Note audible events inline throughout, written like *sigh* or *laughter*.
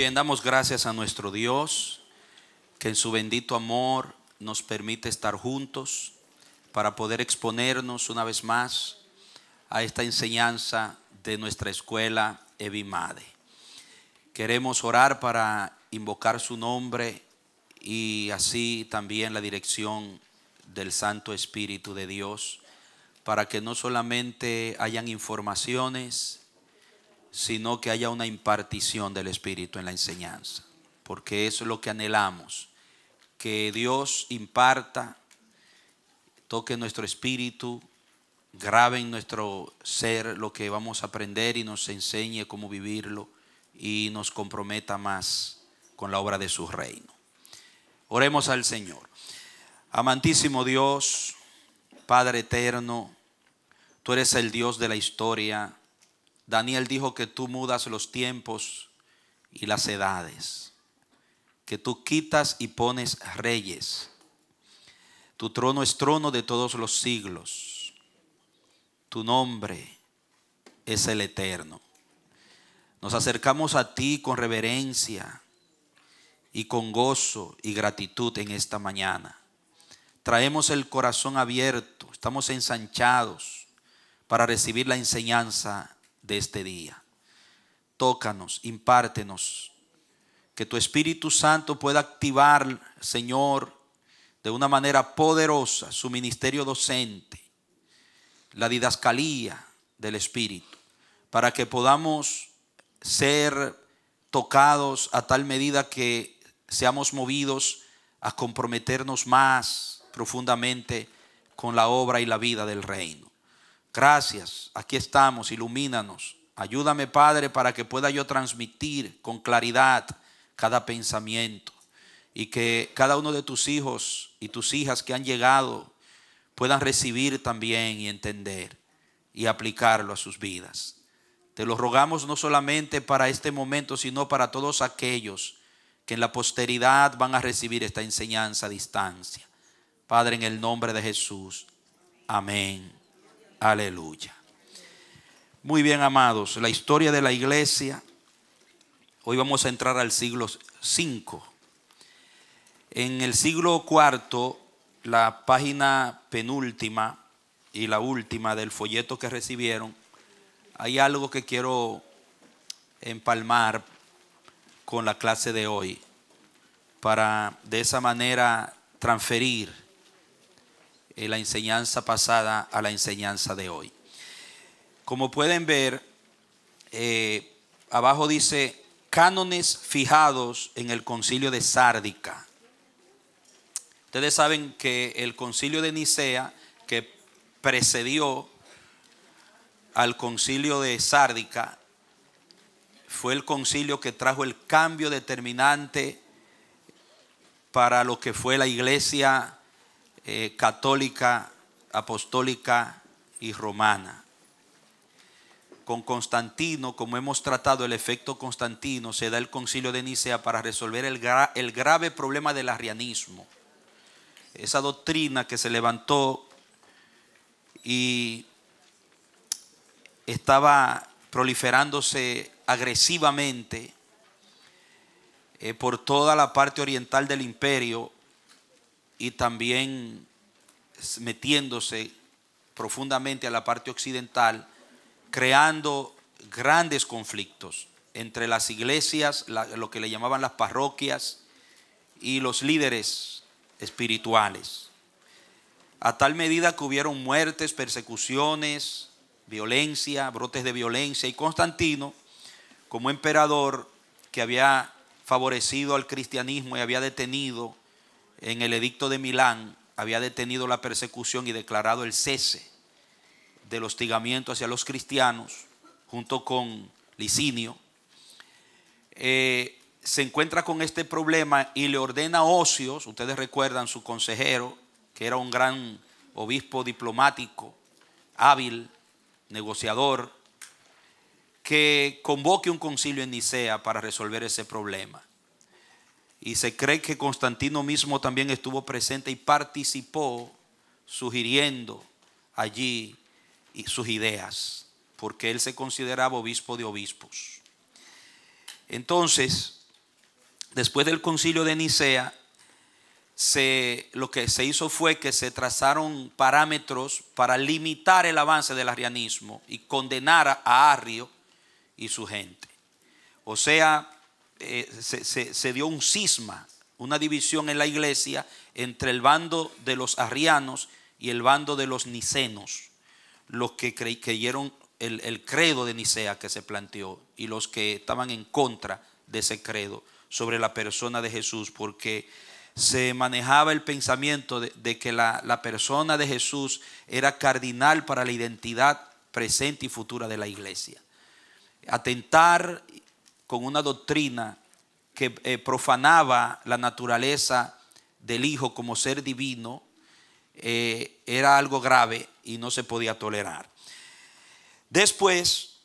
bien, damos gracias a nuestro Dios que en su bendito amor nos permite estar juntos para poder exponernos una vez más a esta enseñanza de nuestra escuela Evimade. Queremos orar para invocar su nombre y así también la dirección del Santo Espíritu de Dios para que no solamente hayan informaciones, sino que haya una impartición del Espíritu en la enseñanza, porque eso es lo que anhelamos, que Dios imparta, toque nuestro espíritu, grabe en nuestro ser lo que vamos a aprender y nos enseñe cómo vivirlo y nos comprometa más con la obra de su reino. Oremos al Señor. Amantísimo Dios, Padre eterno, tú eres el Dios de la historia, Daniel dijo que tú mudas los tiempos y las edades, que tú quitas y pones reyes. Tu trono es trono de todos los siglos. Tu nombre es el eterno. Nos acercamos a ti con reverencia y con gozo y gratitud en esta mañana. Traemos el corazón abierto, estamos ensanchados para recibir la enseñanza de este día. Tócanos, impártenos, que tu Espíritu Santo pueda activar, Señor, de una manera poderosa su ministerio docente, la didascalía del Espíritu, para que podamos ser tocados a tal medida que seamos movidos a comprometernos más profundamente con la obra y la vida del reino. Gracias, aquí estamos, ilumínanos. Ayúdame, Padre, para que pueda yo transmitir con claridad cada pensamiento y que cada uno de tus hijos y tus hijas que han llegado puedan recibir también y entender y aplicarlo a sus vidas. Te lo rogamos no solamente para este momento, sino para todos aquellos que en la posteridad van a recibir esta enseñanza a distancia. Padre, en el nombre de Jesús. Amén. Aleluya. Muy bien, amados, la historia de la iglesia. Hoy vamos a entrar al siglo V. En el siglo IV, la página penúltima y la última del folleto que recibieron, hay algo que quiero empalmar con la clase de hoy para de esa manera transferir eh, la enseñanza pasada a la enseñanza de hoy. Como pueden ver, eh, abajo dice cánones fijados en el concilio de Sárdica. Ustedes saben que el concilio de Nicea, que precedió al concilio de Sárdica, fue el concilio que trajo el cambio determinante para lo que fue la iglesia eh, católica, apostólica y romana. Con Constantino, como hemos tratado el efecto Constantino, se da el concilio de Nicea para resolver el, el grave problema del arrianismo. Esa doctrina que se levantó y estaba proliferándose agresivamente eh, por toda la parte oriental del imperio y también metiéndose profundamente a la parte occidental, creando grandes conflictos entre las iglesias, lo que le llamaban las parroquias y los líderes espirituales. A tal medida que hubieron muertes, persecuciones, violencia, brotes de violencia y Constantino, como emperador que había favorecido al cristianismo y había detenido en el edicto de Milán había detenido la persecución y declarado el cese del hostigamiento hacia los cristianos, junto con Licinio, eh, se encuentra con este problema y le ordena a Ocios, ustedes recuerdan su consejero, que era un gran obispo diplomático, hábil, negociador, que convoque un concilio en Nicea para resolver ese problema. Y se cree que Constantino mismo también estuvo presente y participó sugiriendo allí sus ideas, porque él se consideraba obispo de obispos. Entonces, después del concilio de Nicea, se, lo que se hizo fue que se trazaron parámetros para limitar el avance del arrianismo y condenar a Arrio y su gente. O sea, eh, se, dio un cisma, una división en la iglesia entre el bando de los arrianos y el bando de los nicenos, los que creyeron el, credo de Nicea que se planteó y los que estaban en contra de ese credo sobre la persona de Jesús, porque se manejaba el pensamiento de, que la, la, persona de Jesús era cardinal para la identidad presente y futura de la iglesia. Atentar con una doctrina que eh, profanaba la naturaleza del Hijo como ser divino, eh, era algo grave y no se podía tolerar. Después,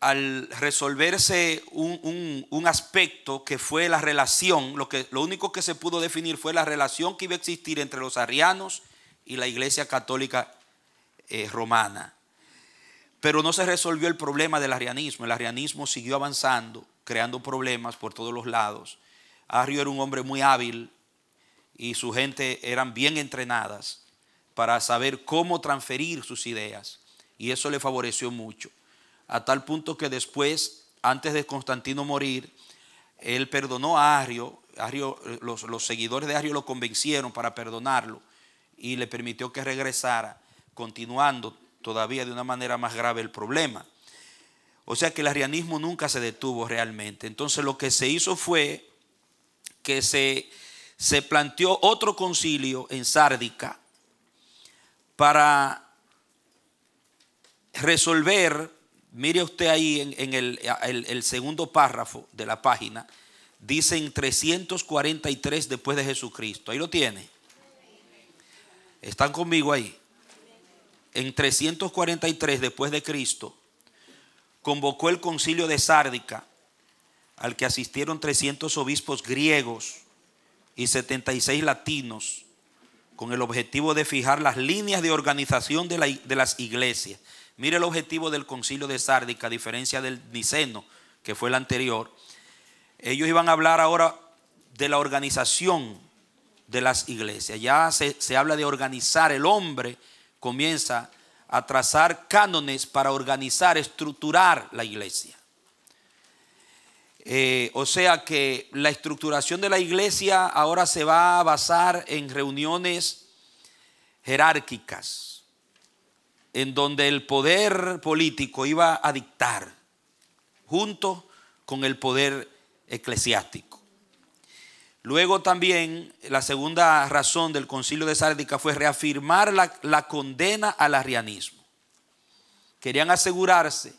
al resolverse un, aspecto que fue la relación, lo, que, lo único que se pudo definir fue la relación que iba a existir entre los arrianos y la Iglesia Católica eh, Romana. Pero no se resolvió el problema del arrianismo. El arrianismo siguió avanzando, creando problemas por todos los lados. Arrio era un hombre muy hábil y su gente eran bien entrenadas para saber cómo transferir sus ideas. Y eso le favoreció mucho. A tal punto que después, antes de Constantino morir, él perdonó a Arrio. Arrio los, los seguidores de Arrio lo convencieron para perdonarlo y le permitió que regresara, continuando todavía de una manera más grave el problema. O sea que el arianismo nunca se detuvo realmente. Entonces lo que se hizo fue que se, planteó otro concilio en Sárdica para resolver, mire usted ahí en, el, el segundo párrafo de la página, dicen 343 después de Jesucristo. Ahí lo tiene. Están conmigo ahí en 343 después de Cristo, convocó el concilio de Sárdica, al que asistieron 300 obispos griegos y 76 latinos, con el objetivo de fijar las líneas de organización de, las iglesias. Mire el objetivo del concilio de Sárdica, a diferencia del Niceno, que fue el anterior. Ellos iban a hablar ahora de la organización de las iglesias. Ya se habla de organizar el hombre comienza a trazar cánones para organizar, estructurar la iglesia. Eh, o sea que la estructuración de la iglesia ahora se va a basar en reuniones jerárquicas, en donde el poder político iba a dictar junto con el poder eclesiástico. Luego también la segunda razón del concilio de Sárdica fue reafirmar la, condena al arrianismo. Querían asegurarse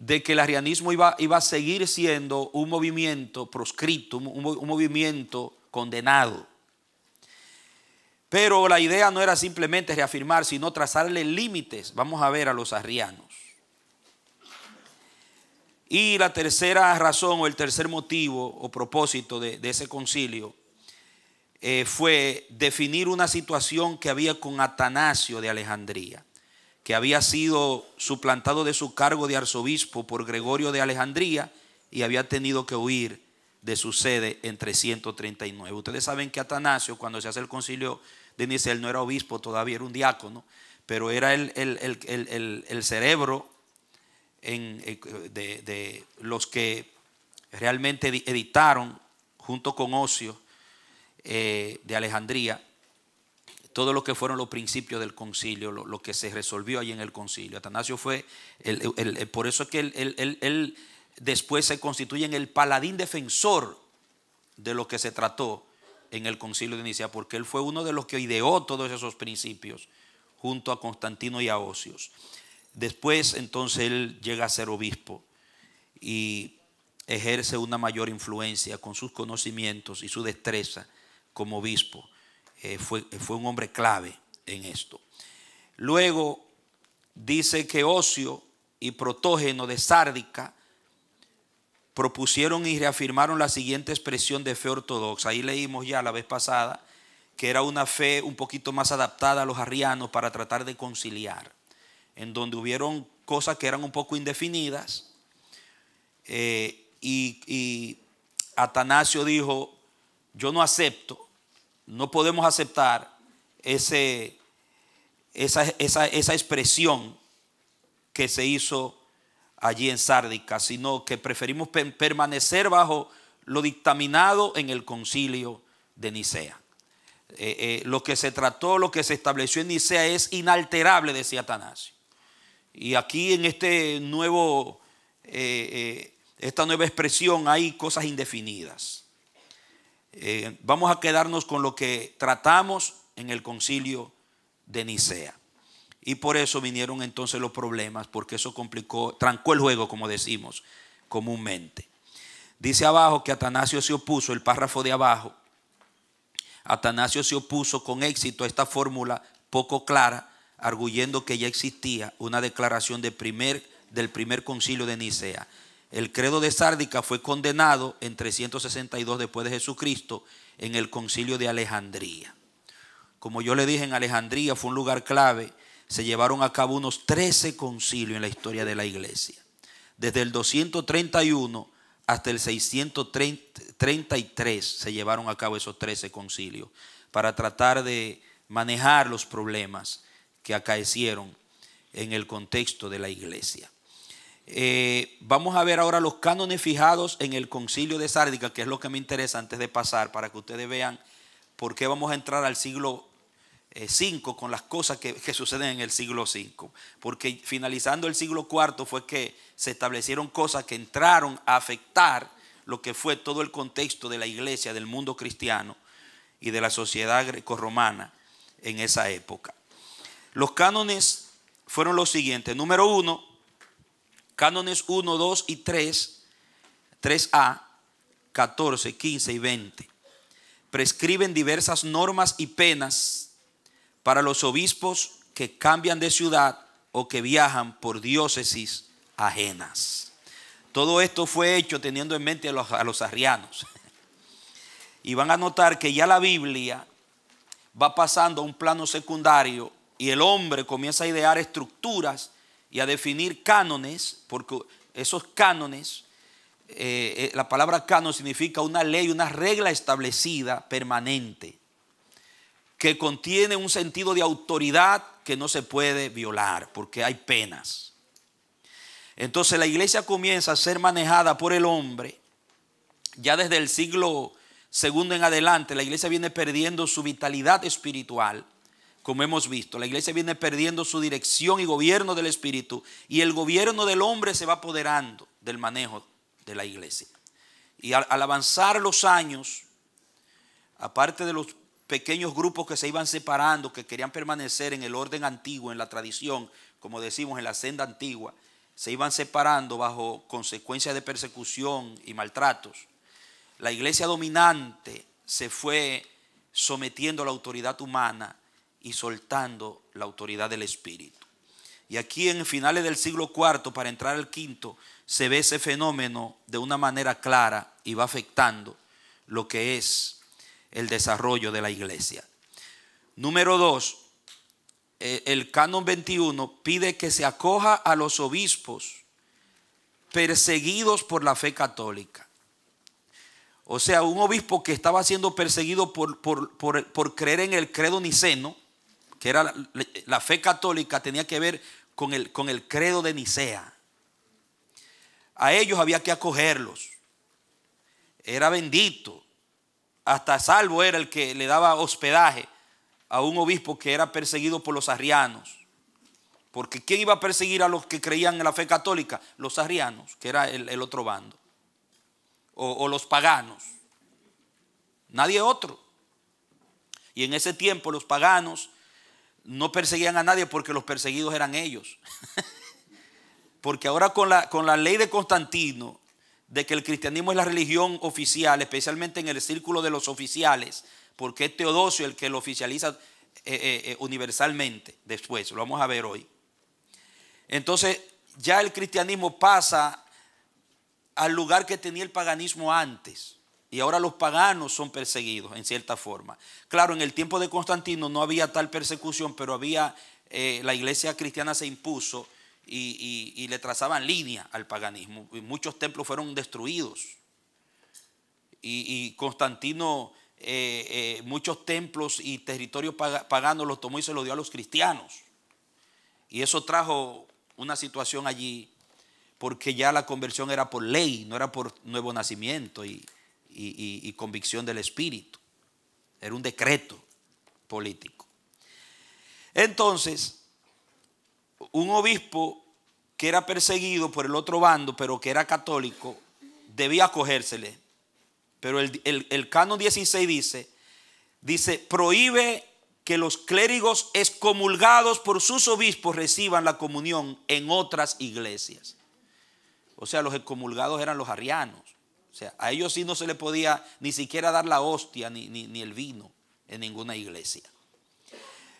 de que el arrianismo iba, iba a seguir siendo un movimiento proscrito, un, un movimiento condenado. Pero la idea no era simplemente reafirmar, sino trazarle límites, vamos a ver, a los arrianos. Y la tercera razón o el tercer motivo o propósito de, ese concilio eh, fue definir una situación que había con Atanasio de Alejandría, que había sido suplantado de su cargo de arzobispo por Gregorio de Alejandría y había tenido que huir de su sede en 339. Ustedes saben que Atanasio, cuando se hace el concilio de Nicea, no era obispo, todavía era un diácono, pero era el, el cerebro eh, de, los que realmente editaron junto con Ocio eh, de Alejandría todo lo que fueron los principios del concilio, lo, que se resolvió allí en el concilio. Atanasio fue, por eso es que él, después se constituye en el paladín defensor de lo que se trató en el concilio de Nicea, porque él fue uno de los que ideó todos esos principios junto a Constantino y a Ocios. Después entonces él llega a ser obispo y ejerce una mayor influencia con sus conocimientos y su destreza como obispo. Eh, fue, fue, un hombre clave en esto. Luego dice que Ocio y Protógeno de Sárdica propusieron y reafirmaron la siguiente expresión de fe ortodoxa. Ahí leímos ya la vez pasada que era una fe un poquito más adaptada a los arrianos para tratar de conciliar en donde hubieron cosas que eran un poco indefinidas. Eh, y, Atanasio dijo, yo no acepto, no podemos aceptar ese, esa, expresión que se hizo allí en Sárdica, sino que preferimos permanecer bajo lo dictaminado en el concilio de Nicea. Eh, eh, lo que se trató, lo que se estableció en Nicea es inalterable, decía Atanasio. Y aquí en este nuevo, eh, eh, esta nueva expresión hay cosas indefinidas. Eh, vamos a quedarnos con lo que tratamos en el concilio de Nicea. Y por eso vinieron entonces los problemas, porque eso complicó, trancó el juego, como decimos comúnmente. Dice abajo que Atanasio se opuso, el párrafo de abajo, Atanasio se opuso con éxito a esta fórmula poco clara arguyendo que ya existía una declaración del primer concilio de Nicea. El credo de Sárdica fue condenado en 362 después de Jesucristo en el concilio de Alejandría. Como yo le dije, en Alejandría fue un lugar clave. Se llevaron a cabo unos 13 concilios en la historia de la iglesia. Desde el 231 hasta el 633 se llevaron a cabo esos 13 concilios para tratar de manejar los problemas que acaecieron en el contexto de la iglesia. Eh, vamos a ver ahora los cánones fijados en el concilio de Sárdica, que es lo que me interesa antes de pasar, para que ustedes vean por qué vamos a entrar al siglo V eh, con las cosas que, que, suceden en el siglo V. Porque finalizando el siglo IV fue que se establecieron cosas que entraron a afectar lo que fue todo el contexto de la iglesia, del mundo cristiano y de la sociedad grecorromana en esa época. Los cánones fueron los siguientes. Número uno, cánones 1, 2 y 3, 3A, 14, 15 y 20. Prescriben diversas normas y penas para los obispos que cambian de ciudad o que viajan por diócesis ajenas. Todo esto fue hecho teniendo en mente a los, a los arrianos. Y van a notar que ya la Biblia va pasando a un plano secundario y el hombre comienza a idear estructuras y a definir cánones, porque esos cánones, eh, eh, la palabra canon significa una ley, una regla establecida, permanente, que contiene un sentido de autoridad que no se puede violar, porque hay penas. Entonces la iglesia comienza a ser manejada por el hombre, ya desde el siglo segundo en adelante, la iglesia viene perdiendo su vitalidad espiritual como hemos visto. La iglesia viene perdiendo su dirección y gobierno del Espíritu y el gobierno del hombre se va apoderando del manejo de la iglesia. Y al, avanzar los años, aparte de los pequeños grupos que se iban separando, que querían permanecer en el orden antiguo, en la tradición, como decimos, en la senda antigua, se iban separando bajo consecuencia de persecución y maltratos. La iglesia dominante se fue sometiendo a la autoridad humana y soltando la autoridad del Espíritu. Y aquí en finales del siglo IV, para entrar al quinto, se ve ese fenómeno de una manera clara y va afectando lo que es el desarrollo de la iglesia. Número 2 eh, el canon 21 pide que se acoja a los obispos perseguidos por la fe católica. O sea, un obispo que estaba siendo perseguido por, por creer en el credo niceno, que era la, fe católica, tenía que ver con el, con el credo de Nicea. A ellos había que acogerlos. Era bendito. Hasta salvo era el que le daba hospedaje a un obispo que era perseguido por los arrianos. Porque ¿quién iba a perseguir a los que creían en la fe católica? Los arrianos, que era el, otro bando. O, o los paganos. Nadie otro. Y en ese tiempo los paganos no perseguían a nadie porque los perseguidos eran ellos. *laughs* porque ahora con la, con la ley de Constantino, de que el cristianismo es la religión oficial, especialmente en el círculo de los oficiales, porque es Teodosio el que lo oficializa eh, eh, eh, universalmente después, lo vamos a ver hoy. Entonces ya el cristianismo pasa al lugar que tenía el paganismo antes y ahora los paganos son perseguidos en cierta forma. Claro, en el tiempo de Constantino no había tal persecución, pero había, eh, la iglesia cristiana se impuso y, le trazaban línea al paganismo. muchos templos fueron destruidos. Y, Constantino, eh, eh, muchos templos y territorios paganos los tomó y se los dio a los cristianos. Y eso trajo una situación allí, porque ya la conversión era por ley, no era por nuevo nacimiento. Y, y, convicción del Espíritu. Era un decreto político. Entonces, un obispo que era perseguido por el otro bando, pero que era católico, debía acogérsele. Pero el, canon 16 dice, dice, prohíbe que los clérigos excomulgados por sus obispos reciban la comunión en otras iglesias. O sea, los excomulgados eran los arrianos a ellos sí no se les podía ni siquiera dar la hostia ni, el vino en ninguna iglesia.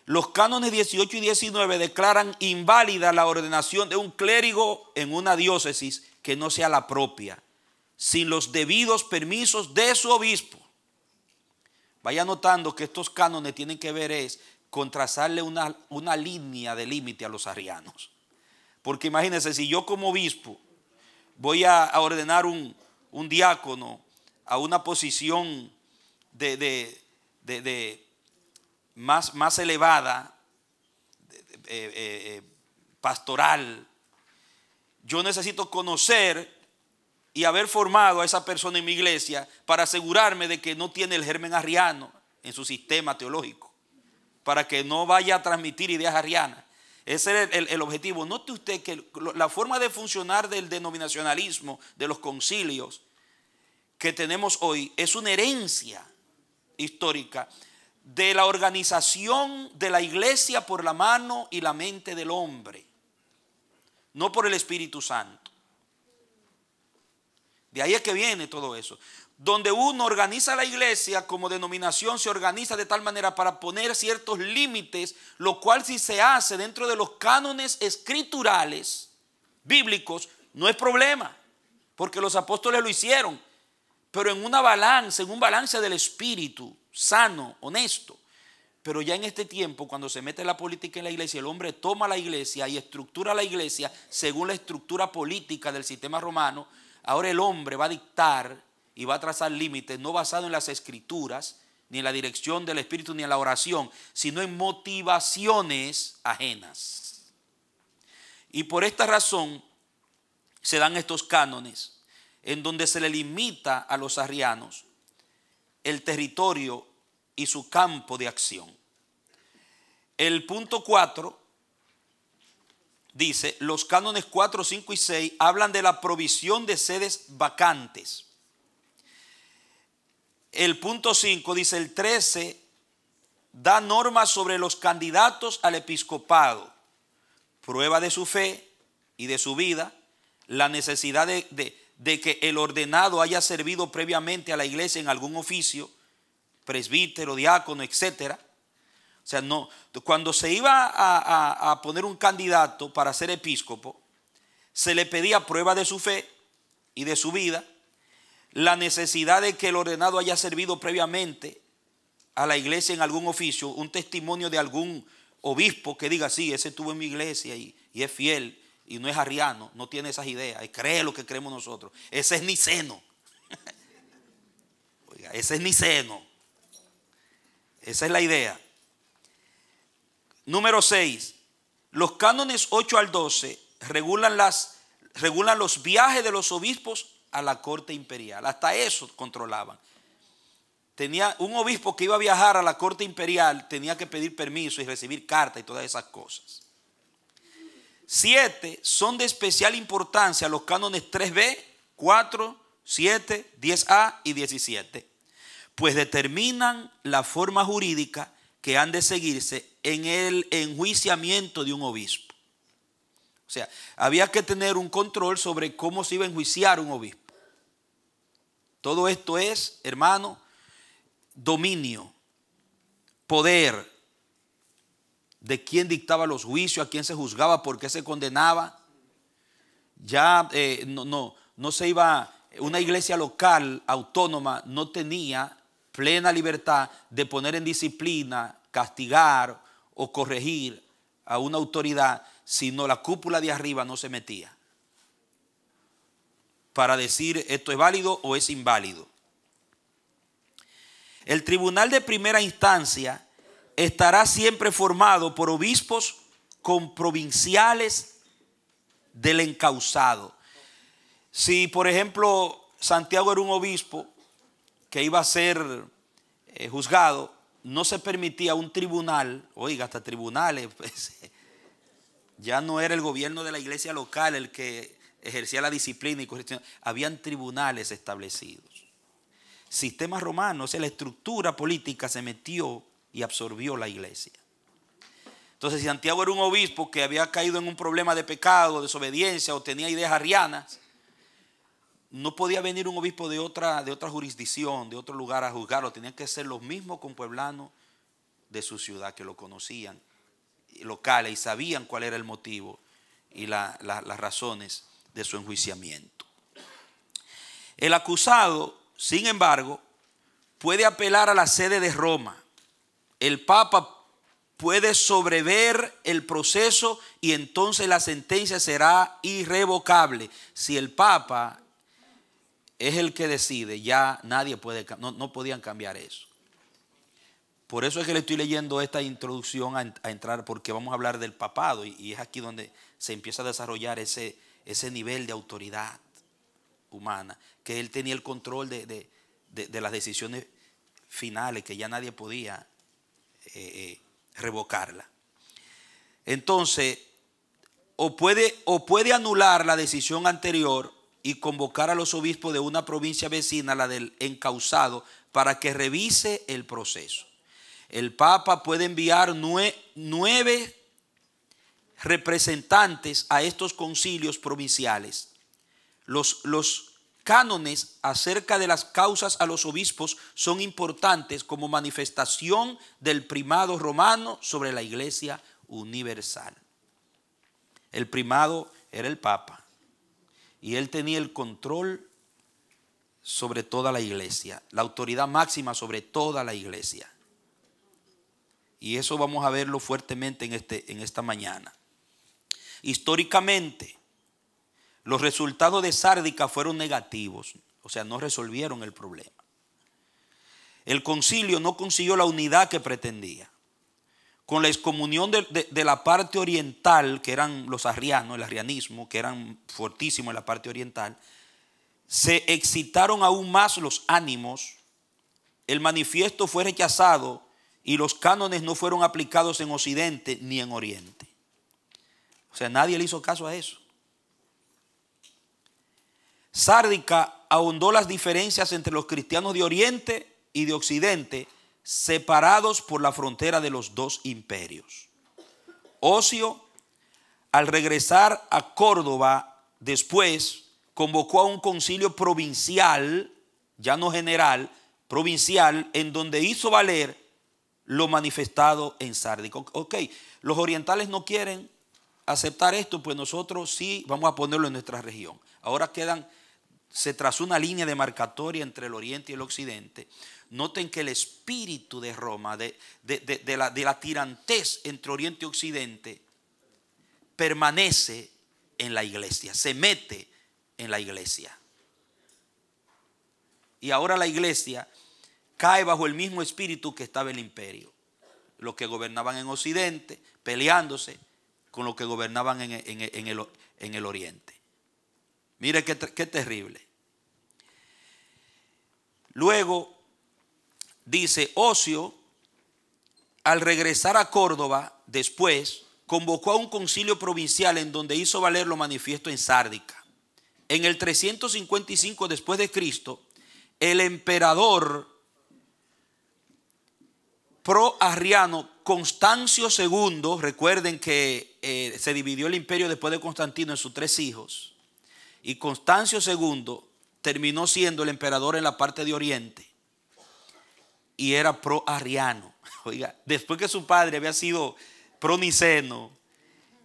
Los cánones 18 y 19 declaran inválida la ordenación de un clérigo en una diócesis que no sea la propia, sin los debidos permisos de su obispo. Vaya notando que estos cánones tienen que ver es con trazarle una, una línea de límite a los arrianos. Porque imagínense, si yo como obispo voy a ordenar un, un diácono a una posición de, más, más, elevada, eh, eh, pastoral. Yo necesito conocer y haber formado a esa persona en mi iglesia para asegurarme de que no tiene el germen arriano en su sistema teológico, para que no vaya a transmitir ideas arrianas. Ese era el, objetivo. Note usted que la forma de funcionar del denominacionalismo, de los concilios que tenemos hoy, es una herencia histórica de la organización de la iglesia por la mano y la mente del hombre, no por el Espíritu Santo. De ahí es que viene todo eso donde uno organiza la iglesia como denominación, se organiza de tal manera para poner ciertos límites, lo cual si se hace dentro de los cánones escriturales, bíblicos, no es problema, porque los apóstoles lo hicieron, pero en una balanza, en un balance del espíritu, sano, honesto. Pero ya en este tiempo, cuando se mete la política en la iglesia, el hombre toma la iglesia y estructura la iglesia según la estructura política del sistema romano, ahora el hombre va a dictar y va a trazar límites no basado en las escrituras, ni en la dirección del Espíritu, ni en la oración, sino en motivaciones ajenas. Y por esta razón se dan estos cánones en donde se le limita a los arrianos el territorio y su campo de acción. El punto 4 dice, los cánones 4, 5 y 6 hablan de la provisión de sedes vacantes el punto 5 dice el 13 da normas sobre los candidatos al episcopado, prueba de su fe y de su vida, la necesidad de, que el ordenado haya servido previamente a la iglesia en algún oficio, presbítero, diácono, etcétera. O sea, no, cuando se iba a, a, poner un candidato para ser episcopo, se le pedía prueba de su fe y de su vida, la necesidad de que el ordenado haya servido previamente a la iglesia en algún oficio, un testimonio de algún obispo que diga, sí, ese estuvo en mi iglesia y, es fiel y no es arriano, no tiene esas ideas, y cree lo que creemos nosotros. Ese es niceno. *laughs* Oiga, ese es niceno. Esa es la idea. Número 6. Los cánones 8 al 12 regulan, las, regulan los viajes de los obispos a la corte imperial. Hasta eso controlaban. Tenía un obispo que iba a viajar a la corte imperial, tenía que pedir permiso y recibir carta y todas esas cosas. Siete, son de especial importancia los cánones 3b, 4, 7, 10a y 17, pues determinan la forma jurídica que han de seguirse en el enjuiciamiento de un obispo. O sea, había que tener un control sobre cómo se iba a enjuiciar un obispo. Todo esto es, hermano, dominio, poder, de quién dictaba los juicios, a quién se juzgaba, por qué se condenaba. Ya eh, no, no, no se iba, una iglesia local, autónoma, no tenía plena libertad de poner en disciplina, castigar o corregir a una autoridad, sino la cúpula de arriba no se metía para decir esto es válido o es inválido. El tribunal de primera instancia estará siempre formado por obispos con provinciales del encausado. Si, por ejemplo, Santiago era un obispo que iba a ser eh, juzgado, no se permitía un tribunal, oiga, hasta tribunales, pues, *laughs* ya no era el gobierno de la iglesia local el que ejercía la disciplina y corrección, habían tribunales establecidos. sistemas romanos, o la estructura política se metió y absorbió la iglesia. Entonces, si Santiago era un obispo que había caído en un problema de pecado, desobediencia o tenía ideas arrianas, no podía venir un obispo de otra, de otra jurisdicción, de otro lugar a juzgarlo. Tenían que ser los mismos compueblanos de su ciudad que lo conocían, locales, y sabían cuál era el motivo y las razones de su enjuiciamiento. El acusado, sin embargo, puede apelar a la sede de Roma. El Papa puede sobrever el proceso y entonces la sentencia será irrevocable. Si el Papa es el que decide, ya nadie puede, no, podían cambiar eso. Por eso es que le estoy leyendo esta introducción a, entrar, porque vamos a hablar del papado y, es aquí donde se empieza a desarrollar ese, ese nivel de autoridad humana, que él tenía el control de, las decisiones finales, que ya nadie podía eh, eh, revocarla. Entonces, o puede, o puede anular la decisión anterior y convocar a los obispos de una provincia vecina, la del encausado, para que revise el proceso. El Papa puede enviar nueve representantes a estos concilios provinciales. Los, los cánones acerca de las causas a los obispos son importantes como manifestación del primado romano sobre la iglesia universal. El primado era el Papa y él tenía el control sobre toda la iglesia, la autoridad máxima sobre toda la iglesia. Y eso vamos a verlo fuertemente en, este, en esta mañana. Históricamente, los resultados de Sárdica fueron negativos, o sea, no resolvieron el problema. El concilio no consiguió la unidad que pretendía. Con la excomunión de, la parte oriental, que eran los arrianos, el arrianismo, que eran fuertísimos en la parte oriental, se excitaron aún más los ánimos, el manifiesto fue rechazado y los cánones no fueron aplicados en Occidente ni en Oriente. O sea, nadie le hizo caso a eso. Sárdica ahondó las diferencias entre los cristianos de Oriente y de Occidente, separados por la frontera de los dos imperios. Ocio, al regresar a Córdoba después, convocó a un concilio provincial, ya no general, provincial, en donde hizo valer lo manifestado en Sárdica. Ok, los orientales no quieren aceptar esto, pues nosotros sí vamos a ponerlo en nuestra región. Ahora quedan, se tras una línea demarcatoria entre el oriente y el occidente. Noten que el espíritu de Roma, de, la, la tirantez entre oriente y occidente, permanece en la iglesia, se mete en la iglesia. Y ahora la iglesia cae bajo el mismo espíritu que estaba el imperio. Los que gobernaban en Occidente, peleándose, con lo que gobernaban en, el, oriente. Mire qué, qué terrible. Luego dice, Ocio, al regresar a Córdoba después, convocó a un concilio provincial en donde hizo valer lo manifiesto en Sárdica. En el 355 después de Cristo, el emperador pro-arriano Constancio II, recuerden que eh, se dividió el imperio después de Constantino en sus tres hijos, y Constancio II terminó siendo el emperador en la parte de Oriente y era pro-arriano. *laughs* Oiga, después que su padre había sido pro-niceno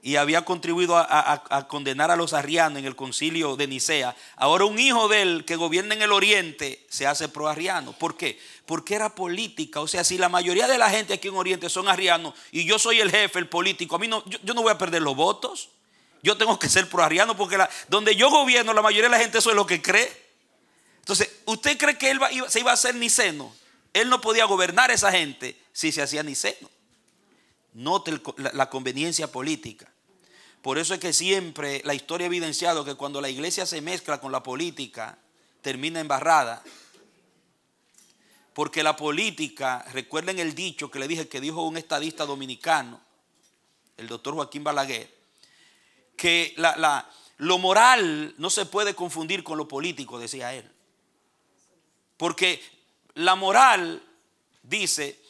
y había contribuido a, a, condenar a los arrianos en el concilio de Nicea, ahora un hijo de él que gobierna en el Oriente se hace pro-arriano. ¿Por qué? porque era política. O sea, si la mayoría de la gente aquí en Oriente son arrianos y yo soy el jefe, el político, a mí no, yo, no voy a perder los votos. Yo tengo que ser pro-arriano porque donde yo gobierno, la mayoría de la gente eso es lo que cree. Entonces, ¿usted cree que él se iba a hacer niceno? Él no podía gobernar a esa gente si se hacía niceno. Note la conveniencia política. Por eso es que siempre la historia ha evidenciado que cuando la iglesia se mezcla con la política, termina embarrada porque la política, recuerden el dicho que le dije que dijo un estadista dominicano, el doctor Joaquín Balaguer, que la, lo moral no se puede confundir con lo político, decía él. Porque la moral, dice,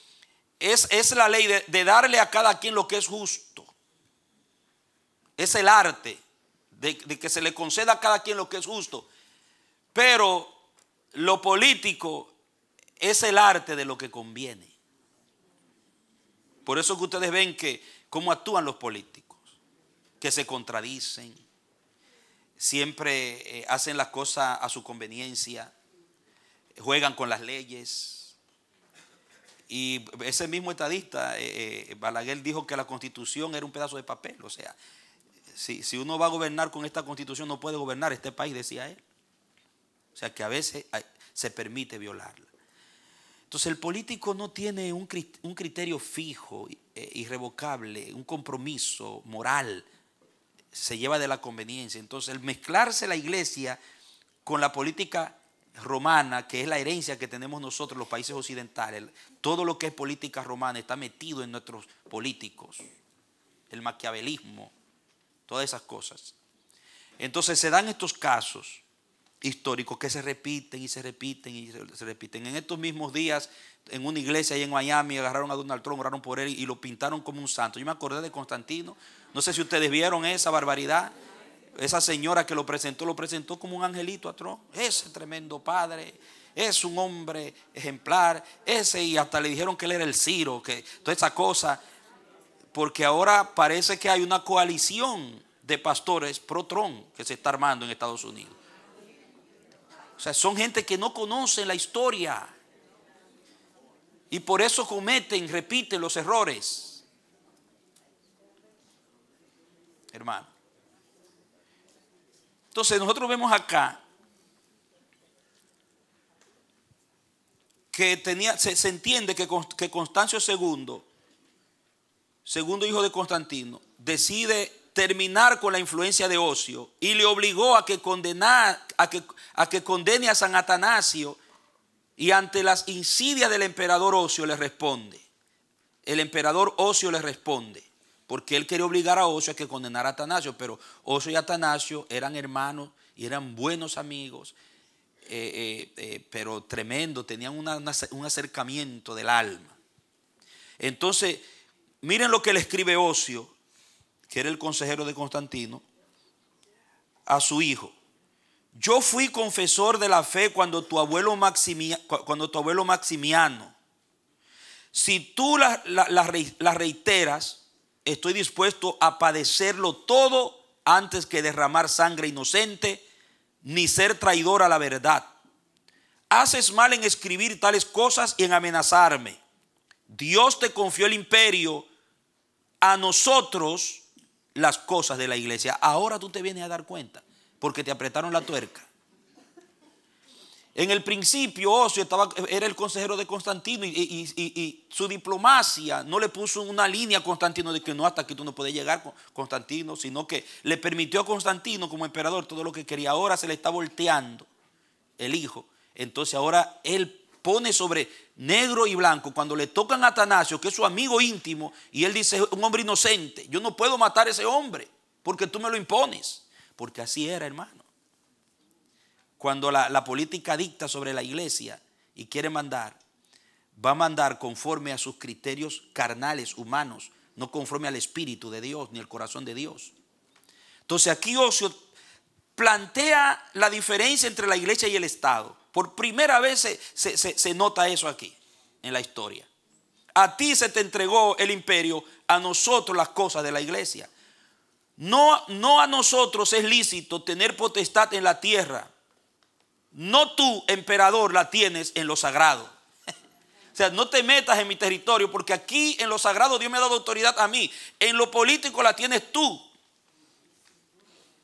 es, es la ley de, darle a cada quien lo que es justo. Es el arte de, de que se le conceda a cada quien lo que es justo. Pero lo político es el arte de lo que conviene. Por eso que ustedes ven que cómo actúan los políticos, que se contradicen, siempre eh, hacen las cosas a su conveniencia, juegan con las leyes. Y ese mismo estadista, eh, eh, Balaguer, dijo que la constitución era un pedazo de papel. O sea, si, si uno va a gobernar con esta constitución, no puede gobernar este país, decía él. O sea, que a veces se permite violarla. Entonces el político no tiene un criterio fijo, e irrevocable, un compromiso moral, se lleva de la conveniencia. Entonces el mezclarse la iglesia con la política romana, que es la herencia que tenemos nosotros los países occidentales, todo lo que es política romana está metido en nuestros políticos, el maquiavelismo, todas esas cosas. Entonces se dan estos casos históricos que se repiten y se repiten y se repiten. En estos mismos días, en una iglesia ahí en Miami, agarraron a Donald Trump, oraron por él y lo pintaron como un santo. Yo me acordé de Constantino. No sé si ustedes vieron esa barbaridad. Esa señora que lo presentó, lo presentó como un angelito a Trump. Ese tremendo padre. Es un hombre ejemplar. Ese, y hasta le dijeron que él era el Ciro, que toda esa cosa. Porque ahora parece que hay una coalición de pastores pro-Trump que se está armando en Estados Unidos. O sea, son gente que no conoce la historia. Y por eso cometen, repiten los errores. Hermano. Entonces nosotros vemos acá que tenía, se, entiende que, que Constancio II, segundo hijo de Constantino, decide terminar con la influencia de Ocio y le obligó a que, condenar, a que a que condene a San Atanasio y ante las insidias del emperador Ocio le responde. El emperador Ocio le responde, porque él quería obligar a Ocio a que condenara a Atanasio, pero Ocio y Atanasio eran hermanos y eran buenos amigos, eh, eh, eh, pero tremendo, tenían un acercamiento del alma. Entonces, miren lo que le escribe Ocio, que era el consejero de Constantino, a su hijo. Yo fui confesor de la fe cuando tu abuelo, cuando tu abuelo Maximiano. Si tú las reiteras, estoy dispuesto a padecerlo todo antes que derramar sangre inocente ni ser traidor a la verdad. Haces mal en escribir tales cosas y en amenazarme. Dios te confió el imperio, a nosotros las cosas de la iglesia. Ahora tú te vienes a dar cuenta porque te apretaron la tuerca. En el principio, Ocio estaba, era el consejero de Constantino y, y, su diplomacia no le puso una línea a Constantino de que no, hasta aquí tú no puedes llegar, con Constantino, sino que le permitió a Constantino como emperador todo lo que quería. Ahora se le está volteando el hijo. Entonces ahora él pone sobre negro y blanco cuando le tocan a Atanasio, que es su amigo íntimo, y él dice, un hombre inocente, yo no puedo matar a ese hombre porque tú me lo impones porque así era, hermano. Cuando la, política dicta sobre la iglesia y quiere mandar, va a mandar conforme a sus criterios carnales, humanos, no conforme al Espíritu de Dios ni al corazón de Dios. Entonces aquí Ocio plantea la diferencia entre la iglesia y el Estado. Por primera vez se, nota eso aquí en la historia. A ti se te entregó el imperio, a nosotros las cosas de la iglesia. No, a nosotros es lícito tener potestad en la tierra. No tú, emperador, la tienes en lo sagrado. *laughs* O sea, no te metas en mi territorio, porque aquí en lo sagrado Dios me ha dado autoridad a mí. En lo político la tienes tú.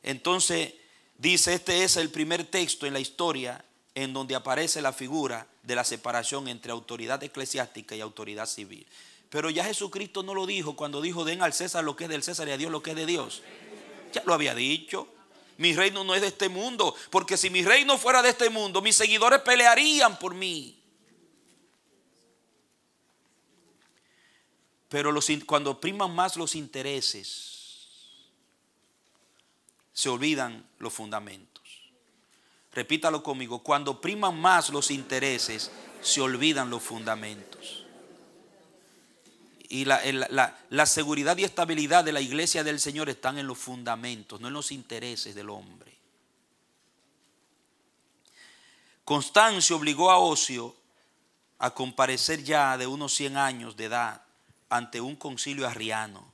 Entonces, dice, este es el primer texto en la historia en donde aparece la figura de la separación entre autoridad eclesiástica y autoridad civil. Pero ya Jesucristo no lo dijo cuando dijo, den al César lo que es del César y a Dios lo que es de Dios. Ya lo había dicho. Mi reino no es de este mundo, porque si mi reino fuera de este mundo, mis seguidores pelearían por mí. Pero cuando priman más los intereses, se olvidan los fundamentos. Repítalo conmigo, cuando priman más los intereses, se olvidan los fundamentos y la, seguridad y estabilidad de la iglesia del Señor están en los fundamentos, no en los intereses del hombre. Constancio obligó a Ocio a comparecer ya de unos 100 años de edad ante un concilio arriano,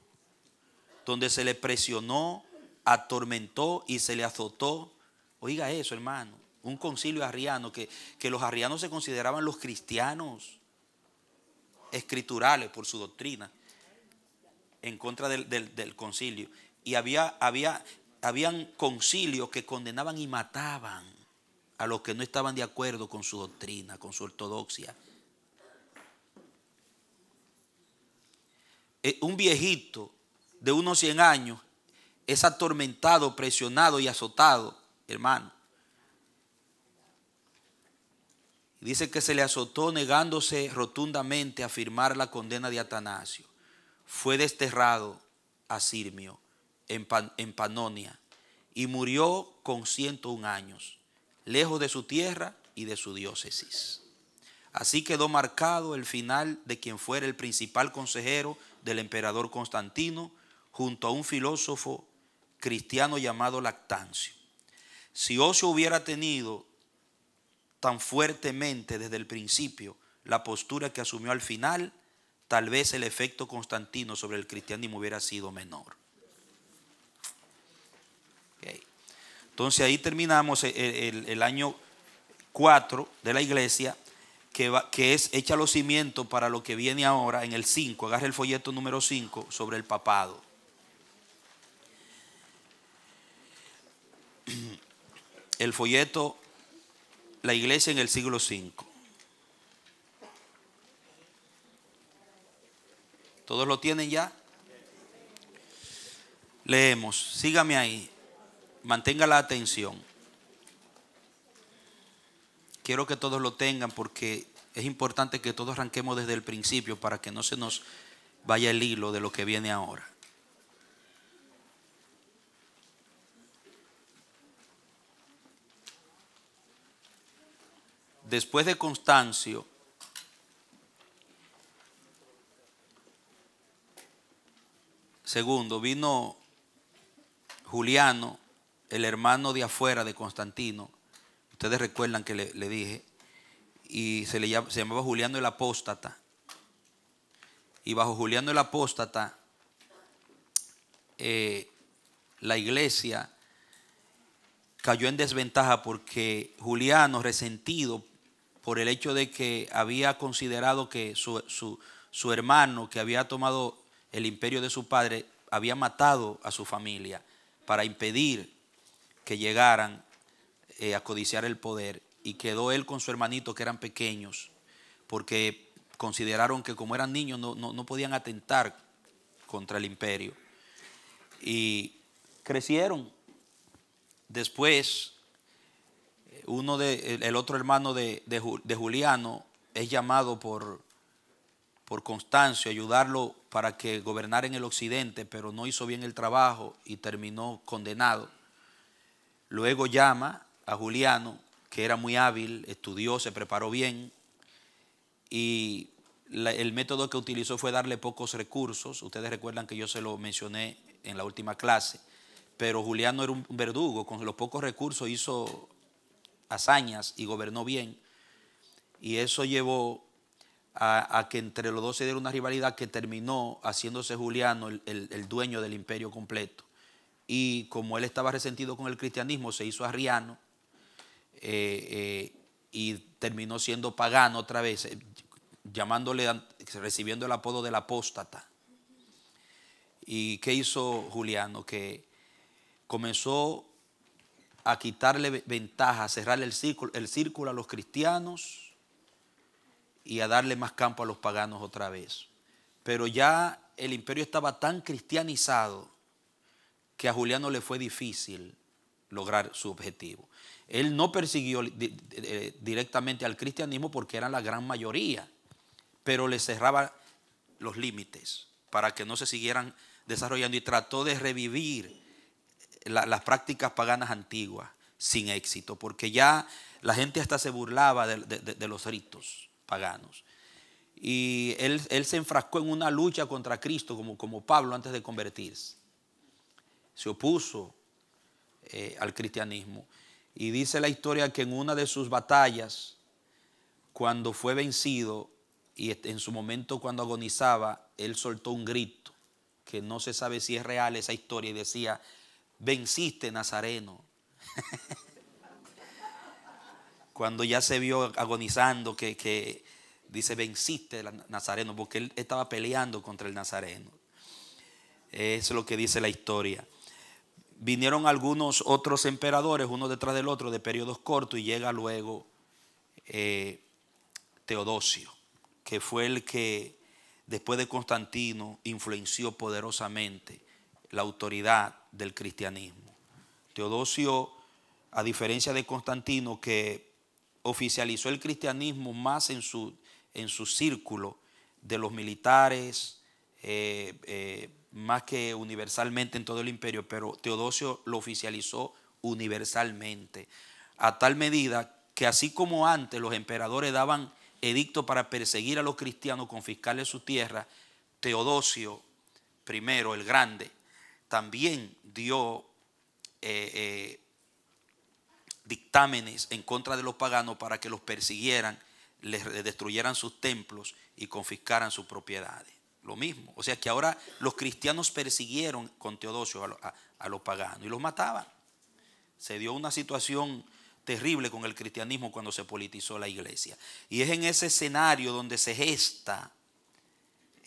donde se le presionó, atormentó y se le azotó. Oiga eso, hermano, un concilio arriano, que, que los arrianos se consideraban los cristianos escriturales, por su doctrina, en contra del, concilio. Y había, había, habían concilios que condenaban y mataban a los que no estaban de acuerdo con su doctrina, con su ortodoxia. Eh, un viejito de unos 100 años es atormentado, presionado y azotado, hermano. dice que se le azotó negándose rotundamente a firmar la condena de Atanasio. Fue desterrado a Sirmio, en, Panonia, y murió con 101 años, lejos de su tierra y de su diócesis. Así quedó marcado el final de quien fuera el principal consejero del emperador Constantino, junto a un filósofo cristiano llamado Lactancio. Si Ocio hubiera tenido tan fuertemente desde el principio la postura que asumió al final, tal vez el efecto Constantino sobre el cristianismo hubiera sido menor. Entonces ahí terminamos el, año 4 de la iglesia, que, que, es echa los cimientos para lo que viene ahora en el 5. Agarra el folleto número 5 sobre el papado. El folleto la iglesia en el siglo V. ¿Todos lo tienen ya? Leemos, sígame ahí, mantenga la atención. Quiero que todos lo tengan porque es importante que todos arranquemos desde el principio para que no se nos vaya el hilo de lo que viene ahora. después de Constancio, segundo, vino Juliano, el hermano de afuera de Constantino, ustedes recuerdan que le, dije, y se, llamaba, Juliano el Apóstata. Y bajo Juliano el Apóstata, eh, la iglesia cayó en desventaja porque Juliano, resentido por el hecho de que había considerado que su, hermano, que había tomado el imperio de su padre, había matado a su familia para impedir que llegaran eh, a codiciar el poder. Y quedó él con su hermanito, que eran pequeños, porque consideraron que como eran niños no podían atentar contra el imperio. Y crecieron. Después uno de, el otro hermano de, de, Juliano es llamado por, por Constancio, ayudarlo para que gobernara en el occidente, pero no hizo bien el trabajo y terminó condenado. Luego llama a Juliano, que era muy hábil, estudió, se preparó bien, y el método que utilizó fue darle pocos recursos. Ustedes recuerdan que yo se lo mencioné en la última clase, pero Juliano era un verdugo, con los pocos recursos hizo hazañas y gobernó bien. Y eso llevó a, que entre los dos se diera una rivalidad que terminó haciéndose Juliano el, dueño del imperio completo. Y como él estaba resentido con el cristianismo, se hizo arriano eh, eh, y terminó siendo pagano otra vez, eh, llamándole, recibiendo el apodo del apóstata. ¿Y qué hizo Juliano? Que comenzó a quitarle ventaja, a cerrarle el círculo, el círculo a los cristianos y a darle más campo a los paganos otra vez. Pero ya el imperio estaba tan cristianizado que a Juliano le fue difícil lograr su objetivo. Él no persiguió eh, directamente al cristianismo porque era la gran mayoría, pero le cerraba los límites para que no se siguieran desarrollando y trató de revivir las prácticas paganas antiguas sin éxito, porque ya la gente hasta se burlaba de, los ritos paganos. Y él, se enfrascó en una lucha contra Cristo, como, como Pablo antes de convertirse. Se opuso eh, al cristianismo. Y dice la historia que en una de sus batallas, cuando fue vencido y en su momento cuando agonizaba, él soltó un grito, que no se sabe si es real esa historia, y decía, venciste Nazareno. Cuando ya se vio agonizando que, dice, venciste Nazareno, porque él estaba peleando contra el Nazareno. Es lo que dice la historia. Vinieron algunos otros emperadores, uno detrás del otro, de periodos cortos, y llega luego eh, Teodosio, que fue el que después de Constantino influenció poderosamente la autoridad del cristianismo. Teodosio, a diferencia de Constantino, que oficializó el cristianismo más en su, en su círculo de los militares, eh, eh, más que universalmente en todo el imperio, pero Teodosio lo oficializó universalmente, a tal medida que así como antes los emperadores daban edicto para perseguir a los cristianos, confiscarles su tierra, Teodosio primero el Grande también dio eh, eh, dictámenes en contra de los paganos para que los persiguieran, les destruyeran sus templos y confiscaran sus propiedades. Lo mismo. O sea que ahora los cristianos persiguieron con Teodosio a, los paganos y los mataban. Se dio una situación terrible con el cristianismo cuando se politizó la iglesia. Y es en ese escenario donde se gesta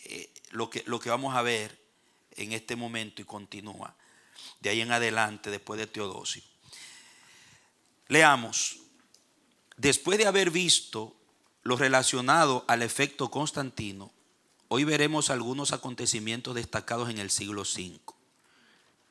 eh, lo, que, lo que vamos a ver en este momento y continúa de ahí en adelante después de Teodosio. Leamos, después de haber visto lo relacionado al efecto Constantino, hoy veremos algunos acontecimientos destacados en el siglo V.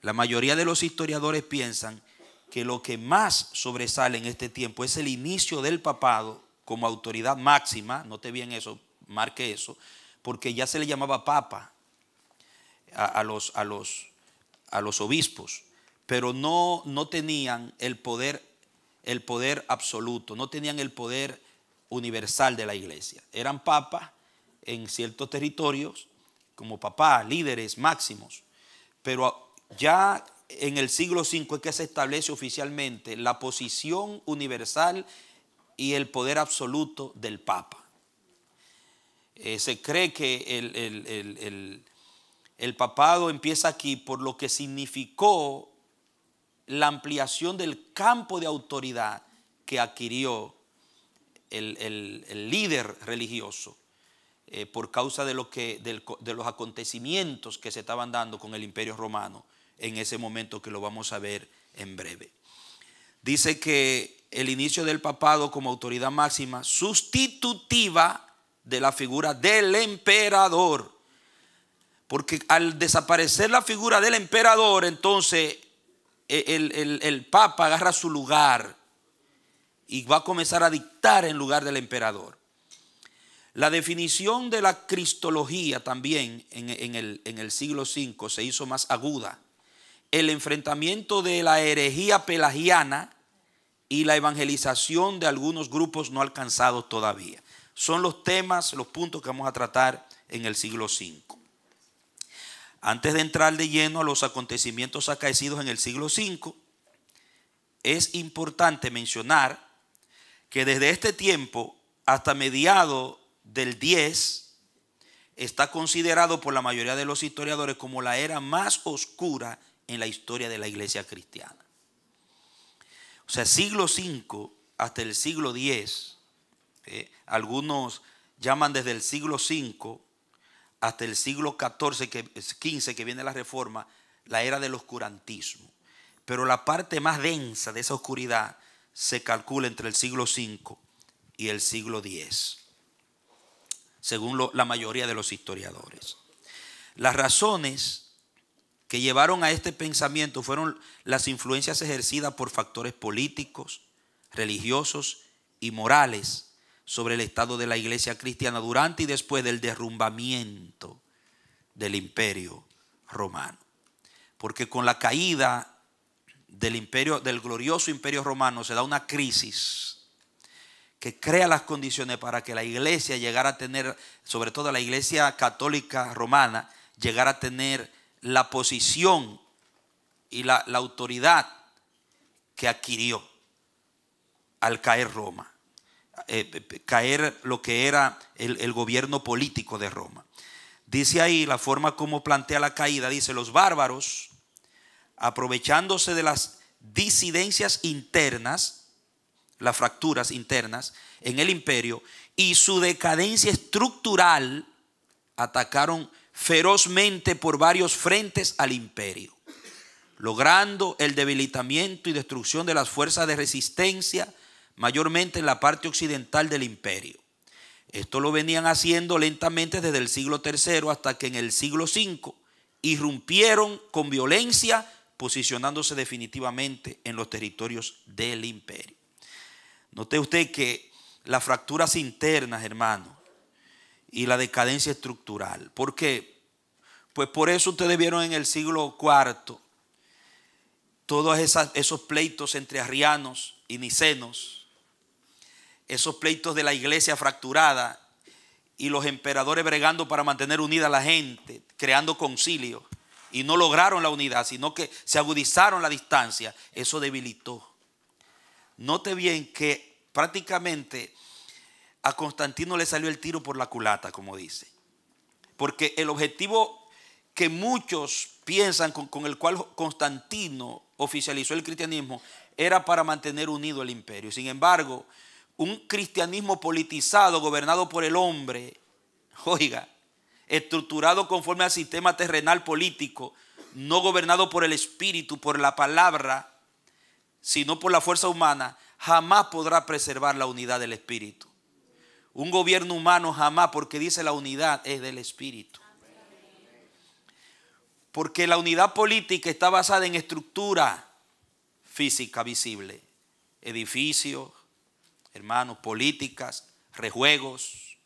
La mayoría de los historiadores piensan que lo que más sobresale en este tiempo es el inicio del papado como autoridad máxima, note bien eso, marque eso, porque ya se le llamaba papa a, los, a, los, a los obispos, pero no, no tenían el poder, el poder absoluto, no tenían el poder universal de la iglesia. Eran papas en ciertos territorios, como papás, líderes máximos, pero ya en el siglo V es que se establece oficialmente la posición universal y el poder absoluto del Papa. Eh, se cree que el, el, el papado empieza aquí por lo que significó la ampliación del campo de autoridad que adquirió el, líder religioso eh, por causa de, lo que, de los acontecimientos que se estaban dando con el imperio romano en ese momento que lo vamos a ver en breve. Dice que el inicio del papado como autoridad máxima sustitutiva de la figura del emperador porque al desaparecer la figura del emperador, entonces e, el, Papa agarra su lugar y va a comenzar a dictar en lugar del emperador. La definición de la cristología también en, el, en el siglo V se hizo más aguda. El enfrentamiento de la herejía pelagiana y la evangelización de algunos grupos no alcanzados todavía. Son los temas, los puntos que vamos a tratar en el siglo V. Antes de entrar de lleno a los acontecimientos acaecidos en el siglo V, es importante mencionar que desde este tiempo hasta mediado del 10 está considerado por la mayoría de los historiadores como la era más oscura en la historia de la iglesia cristiana. O sea, siglo V hasta el siglo X, eh, algunos llaman desde el siglo V hasta el siglo XIV, XV que viene la reforma, la era del oscurantismo. Pero la parte más densa de esa oscuridad se calcula entre el siglo V y el siglo X, según la mayoría de los historiadores. Las razones que llevaron a este pensamiento fueron las influencias ejercidas por factores políticos, religiosos y morales sobre el estado de la iglesia cristiana durante y después del derrumbamiento del imperio romano. Porque con la caída del imperio del glorioso imperio romano se da una crisis que crea las condiciones para que la iglesia llegara a tener, sobre todo la iglesia católica romana, llegara a tener la posición y la autoridad que adquirió al caer Roma. Eh, caer lo que era el, el gobierno político de Roma. Dice ahí la forma como plantea la caída, dice los bárbaros, aprovechándose de las disidencias internas, las fracturas internas en el imperio y su decadencia estructural, atacaron ferozmente por varios frentes al imperio, logrando el debilitamiento y destrucción de las fuerzas de resistencia mayormente en la parte occidental del imperio. Esto lo venían haciendo lentamente desde el siglo III hasta que en el siglo V irrumpieron con violencia, posicionándose definitivamente en los territorios del imperio. Note usted que las fracturas internas, hermano, y la decadencia estructural. ¿Por qué? Pues por eso ustedes vieron en el siglo IV todos esos pleitos entre arrianos y nicenos, esos pleitos de la iglesia fracturada y los emperadores bregando para mantener unida a la gente, creando concilios, y no lograron la unidad, sino que se agudizaron la distancia, eso debilitó. Note bien que prácticamente a Constantino le salió el tiro por la culata, como dice, porque el objetivo que muchos piensan con, con el cual Constantino oficializó el cristianismo era para mantener unido el imperio. Sin embargo, un cristianismo politizado, gobernado por el hombre, oiga, estructurado conforme al sistema terrenal político, no gobernado por el espíritu, por la palabra, sino por la fuerza humana, jamás podrá preservar la unidad del espíritu. Un gobierno humano jamás, porque dice la unidad es del espíritu. Porque la unidad política está basada en estructura física visible, edificio hermanos, políticas, rejuegos,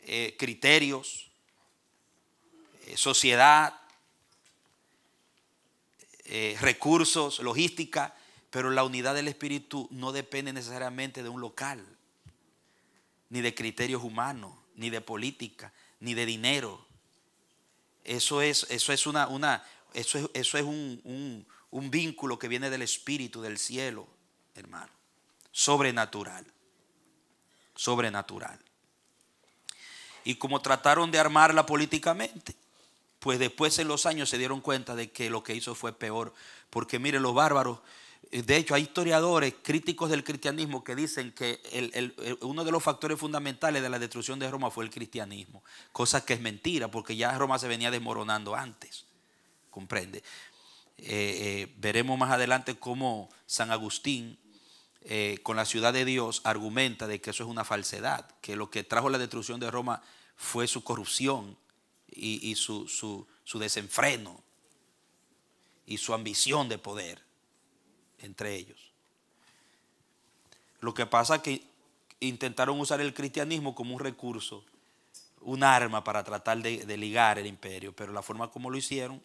eh, criterios, eh, sociedad, eh, recursos, logística, pero la unidad del espíritu no depende necesariamente de un local, ni de criterios humanos, ni de política, ni de dinero. Eso es, eso es, una, una, eso es, eso es un, un, un vínculo que viene del espíritu, del cielo, hermano sobrenatural. Sobrenatural. Y como trataron de armarla políticamente, pues después en los años se dieron cuenta de que lo que hizo fue peor. Porque mire, los bárbaros, eh, de hecho hay historiadores, críticos del cristianismo que dicen que uno de los factores fundamentales de la destrucción de Roma fue el cristianismo. Cosa que es mentira, porque ya Roma se venía desmoronando antes. ¿Comprende? Eh, eh, veremos más adelante cómo San Agustín eh, con la ciudad de Dios argumenta de que eso es una falsedad, que lo que trajo la destrucción de Roma fue su corrupción y, su, desenfreno y su ambición de poder entre ellos. Lo que pasa es que intentaron usar el cristianismo como un recurso, un arma para tratar de, de, ligar el imperio, pero la forma como lo hicieron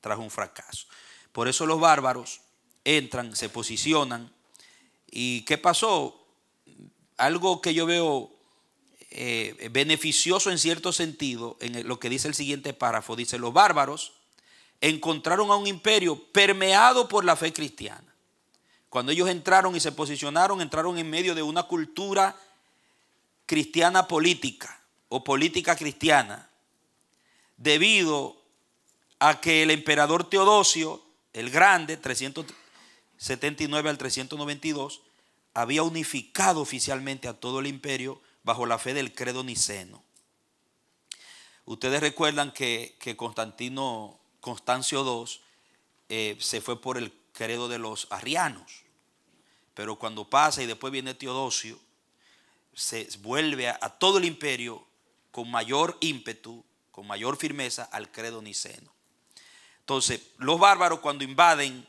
trajo un fracaso. Por eso los bárbaros entran, se posicionan ¿Y qué pasó? Algo que yo veo eh, beneficioso en cierto sentido, en lo que dice el siguiente párrafo, dice, los bárbaros encontraron a un imperio permeado por la fe cristiana. Cuando ellos entraron y se posicionaron, entraron en medio de una cultura cristiana política o política cristiana, debido a que el emperador Teodosio, el grande, 330. 79 al 392, había unificado oficialmente a todo el imperio bajo la fe del credo niceno. Ustedes recuerdan que, Constantino, Constancio II eh, se fue por el credo de los arrianos, pero cuando pasa y después viene Teodosio, se vuelve a, a todo el imperio con mayor ímpetu, con mayor firmeza al credo niceno. Entonces, los bárbaros cuando invaden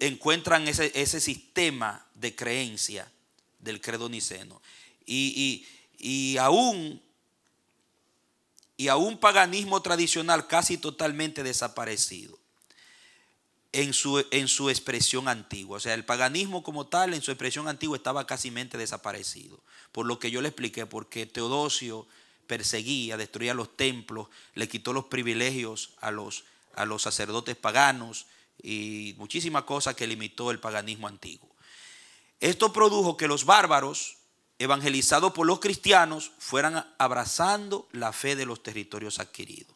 encuentran ese, sistema de creencia del credo niceno. Y, y, y, aún, y paganismo tradicional casi totalmente desaparecido en su, en su expresión antigua. O sea, el paganismo como tal en su expresión antigua estaba casi desaparecido. Por lo que yo le expliqué, porque Teodosio perseguía, destruía los templos, le quitó los privilegios a los, a los sacerdotes paganos, y muchísimas cosas que limitó el paganismo antiguo. Esto produjo que los bárbaros, evangelizados por los cristianos, fueran abrazando la fe de los territorios adquiridos.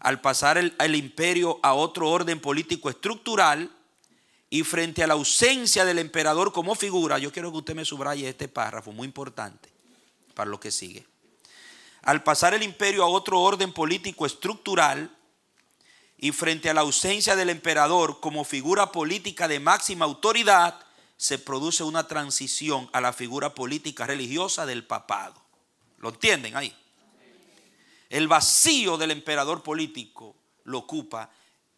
Al pasar el, el imperio a otro orden político estructural y frente a la ausencia del emperador como figura, yo quiero que usted me subraye este párrafo muy importante para lo que sigue. Al pasar el imperio a otro orden político estructural y frente a la ausencia del emperador como figura política de máxima autoridad, se produce una transición a la figura política religiosa del papado. ¿Lo entienden ahí? El vacío del emperador político lo ocupa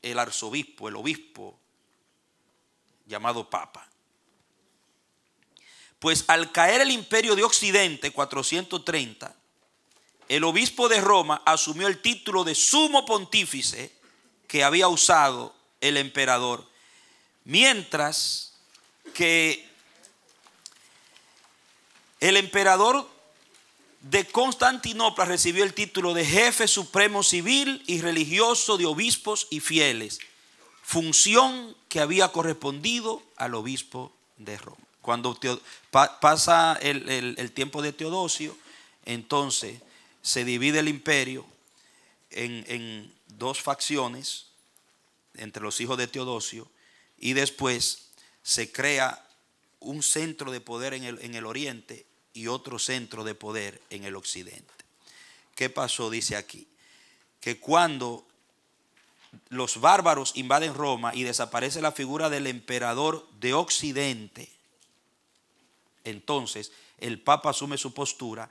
el arzobispo, el obispo llamado papa. Pues al caer el imperio de Occidente, 430, el obispo de Roma asumió el título de sumo pontífice que había usado el emperador. Mientras que el emperador de Constantinopla recibió el título de jefe supremo civil y religioso de obispos y fieles, función que había correspondido al obispo de Roma. Cuando pasa el, tiempo de Teodosio, entonces se divide el imperio en, dos facciones entre los hijos de Teodosio y después se crea un centro de poder en el, en el oriente y otro centro de poder en el occidente. ¿Qué pasó? Dice aquí, que cuando los bárbaros invaden Roma y desaparece la figura del emperador de occidente, entonces el Papa asume su postura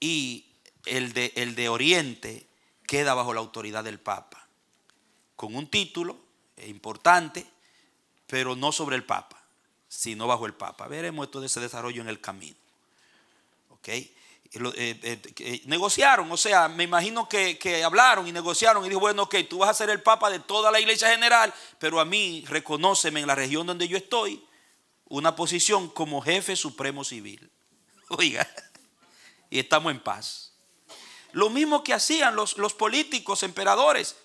y el de, el de Oriente queda bajo la autoridad del Papa, con un título importante, pero no sobre el Papa, sino bajo el Papa. Veremos todo ese desarrollo en el camino. ¿Ok? Eh, eh, negociaron, o sea, me imagino que, que, hablaron y negociaron y dijo, bueno, ok, tú vas a ser el papa de toda la iglesia general, pero a mí reconóceme en la región donde yo estoy una posición como jefe supremo civil. *laughs* Oiga, y estamos en paz. Lo mismo que hacían los, políticos, emperadores,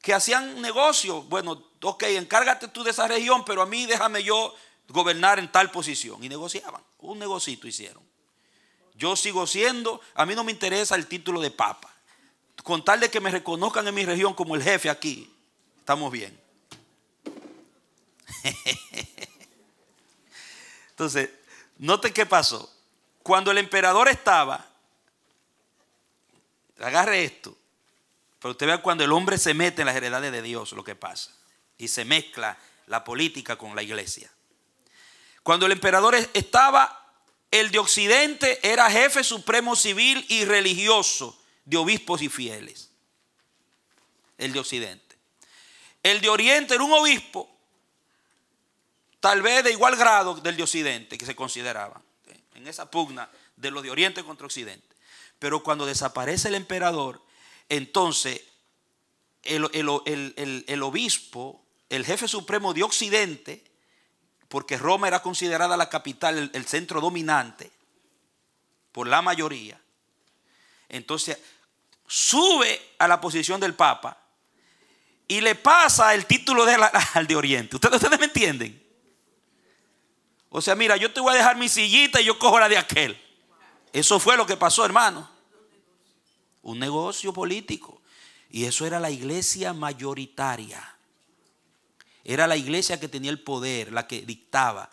que hacían negocios. Bueno, ok, encárgate tú de esa región, pero a mí déjame yo gobernar en tal posición. Y negociaban, un negocito hicieron. Yo sigo siendo, a mí no me interesa el título de papa. Con tal de que me reconozcan en mi región como el jefe aquí, estamos bien. *laughs* Entonces, note qué pasó. Cuando el emperador estaba, Agarre esto. Pero usted vea cuando el hombre se mete en las heredades de Dios lo que pasa. Y se mezcla la política con la iglesia. Cuando el emperador estaba, el de Occidente era jefe supremo civil y religioso de obispos y fieles. El de Occidente. El de Oriente era un obispo, tal vez de igual grado del de Occidente que se consideraba. ¿eh? En esa pugna de los de Oriente contra Occidente. Pero cuando desaparece el emperador, entonces el, obispo, el jefe supremo de Occidente, porque Roma era considerada la capital, el, centro dominante, por la mayoría, entonces sube a la posición del Papa y le pasa el título de *laughs* al de Oriente. ¿Ustedes, ¿Ustedes me entienden? O sea, mira, yo te voy a dejar mi sillita y yo cojo la de aquel. Eso fue lo que pasó, hermano. Un negocio político. Y eso era la iglesia mayoritaria. Era la iglesia que tenía el poder, la que dictaba,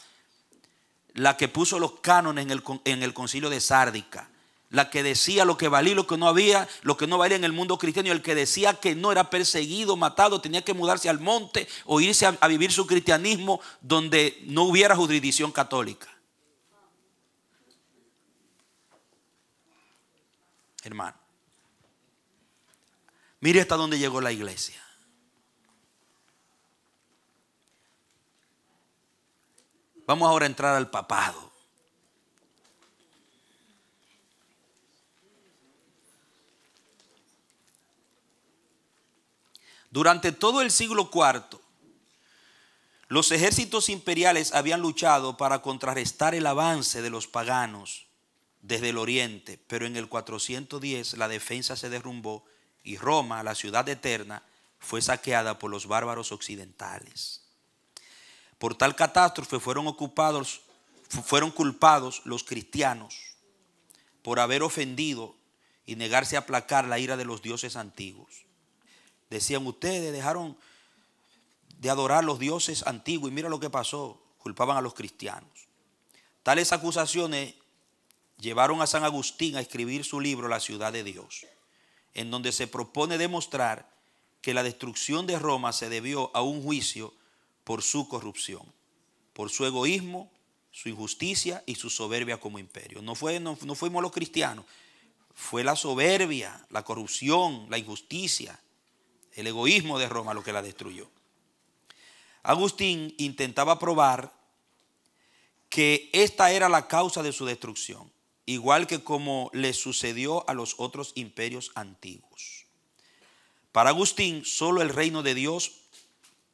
la que puso los cánones en el, concilio de Sárdica, la que decía lo que valía lo que no había, lo que no valía en el mundo cristiano, y el que decía que no era perseguido, matado, tenía que mudarse al monte o irse a, a vivir su cristianismo donde no hubiera jurisdicción católica. hermano. Mire hasta dónde llegó la iglesia. Vamos ahora a entrar al papado. Durante todo el siglo IV, los ejércitos imperiales habían luchado para contrarrestar el avance de los paganos desde el oriente, pero en el 410 la defensa se derrumbó y Roma, la ciudad eterna, fue saqueada por los bárbaros occidentales. Por tal catástrofe fueron ocupados, fueron culpados los cristianos por haber ofendido y negarse a aplacar la ira de los dioses antiguos. Decían ustedes, dejaron de adorar los dioses antiguos y mira lo que pasó, culpaban a los cristianos. Tales acusaciones llevaron a San Agustín a escribir su libro La ciudad de Dios, en donde se propone demostrar que la destrucción de Roma se debió a un juicio por su corrupción, por su egoísmo, su injusticia y su soberbia como imperio. No, fue, no, fuimos los cristianos, fue la soberbia, la corrupción, la injusticia, el egoísmo de Roma lo que la destruyó. Agustín intentaba probar que esta era la causa de su destrucción igual que como le sucedió a los otros imperios antiguos. Para Agustín, solo el reino de Dios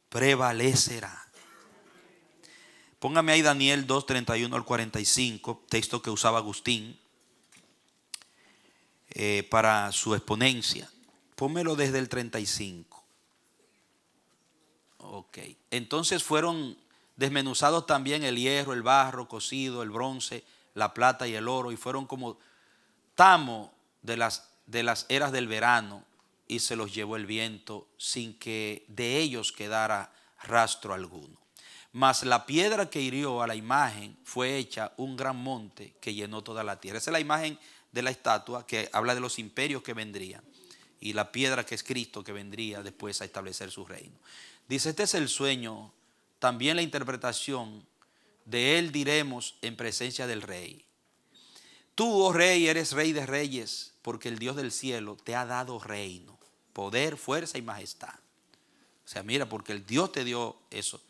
prevalecerá. Póngame ahí Daniel 2.31 al 45, texto que usaba Agustín eh, para su exponencia. Pónmelo desde el 35. Ok. Entonces fueron desmenuzados también el hierro, el barro, cocido, el bronce, la plata y el oro, y fueron como tamo de las, de las eras del verano, y se los llevó el viento sin que de ellos quedara rastro alguno. Mas la piedra que hirió a la imagen fue hecha un gran monte que llenó toda la tierra. Esa es la imagen de la estatua que habla de los imperios que vendrían y la piedra que es Cristo que vendría después a establecer su reino. Dice, este es el sueño, también la interpretación de él diremos en presencia del rey. Tú, oh rey, eres rey de reyes, porque el Dios del cielo te ha dado reino, poder, fuerza y majestad. O sea, mira, porque el Dios te dio eso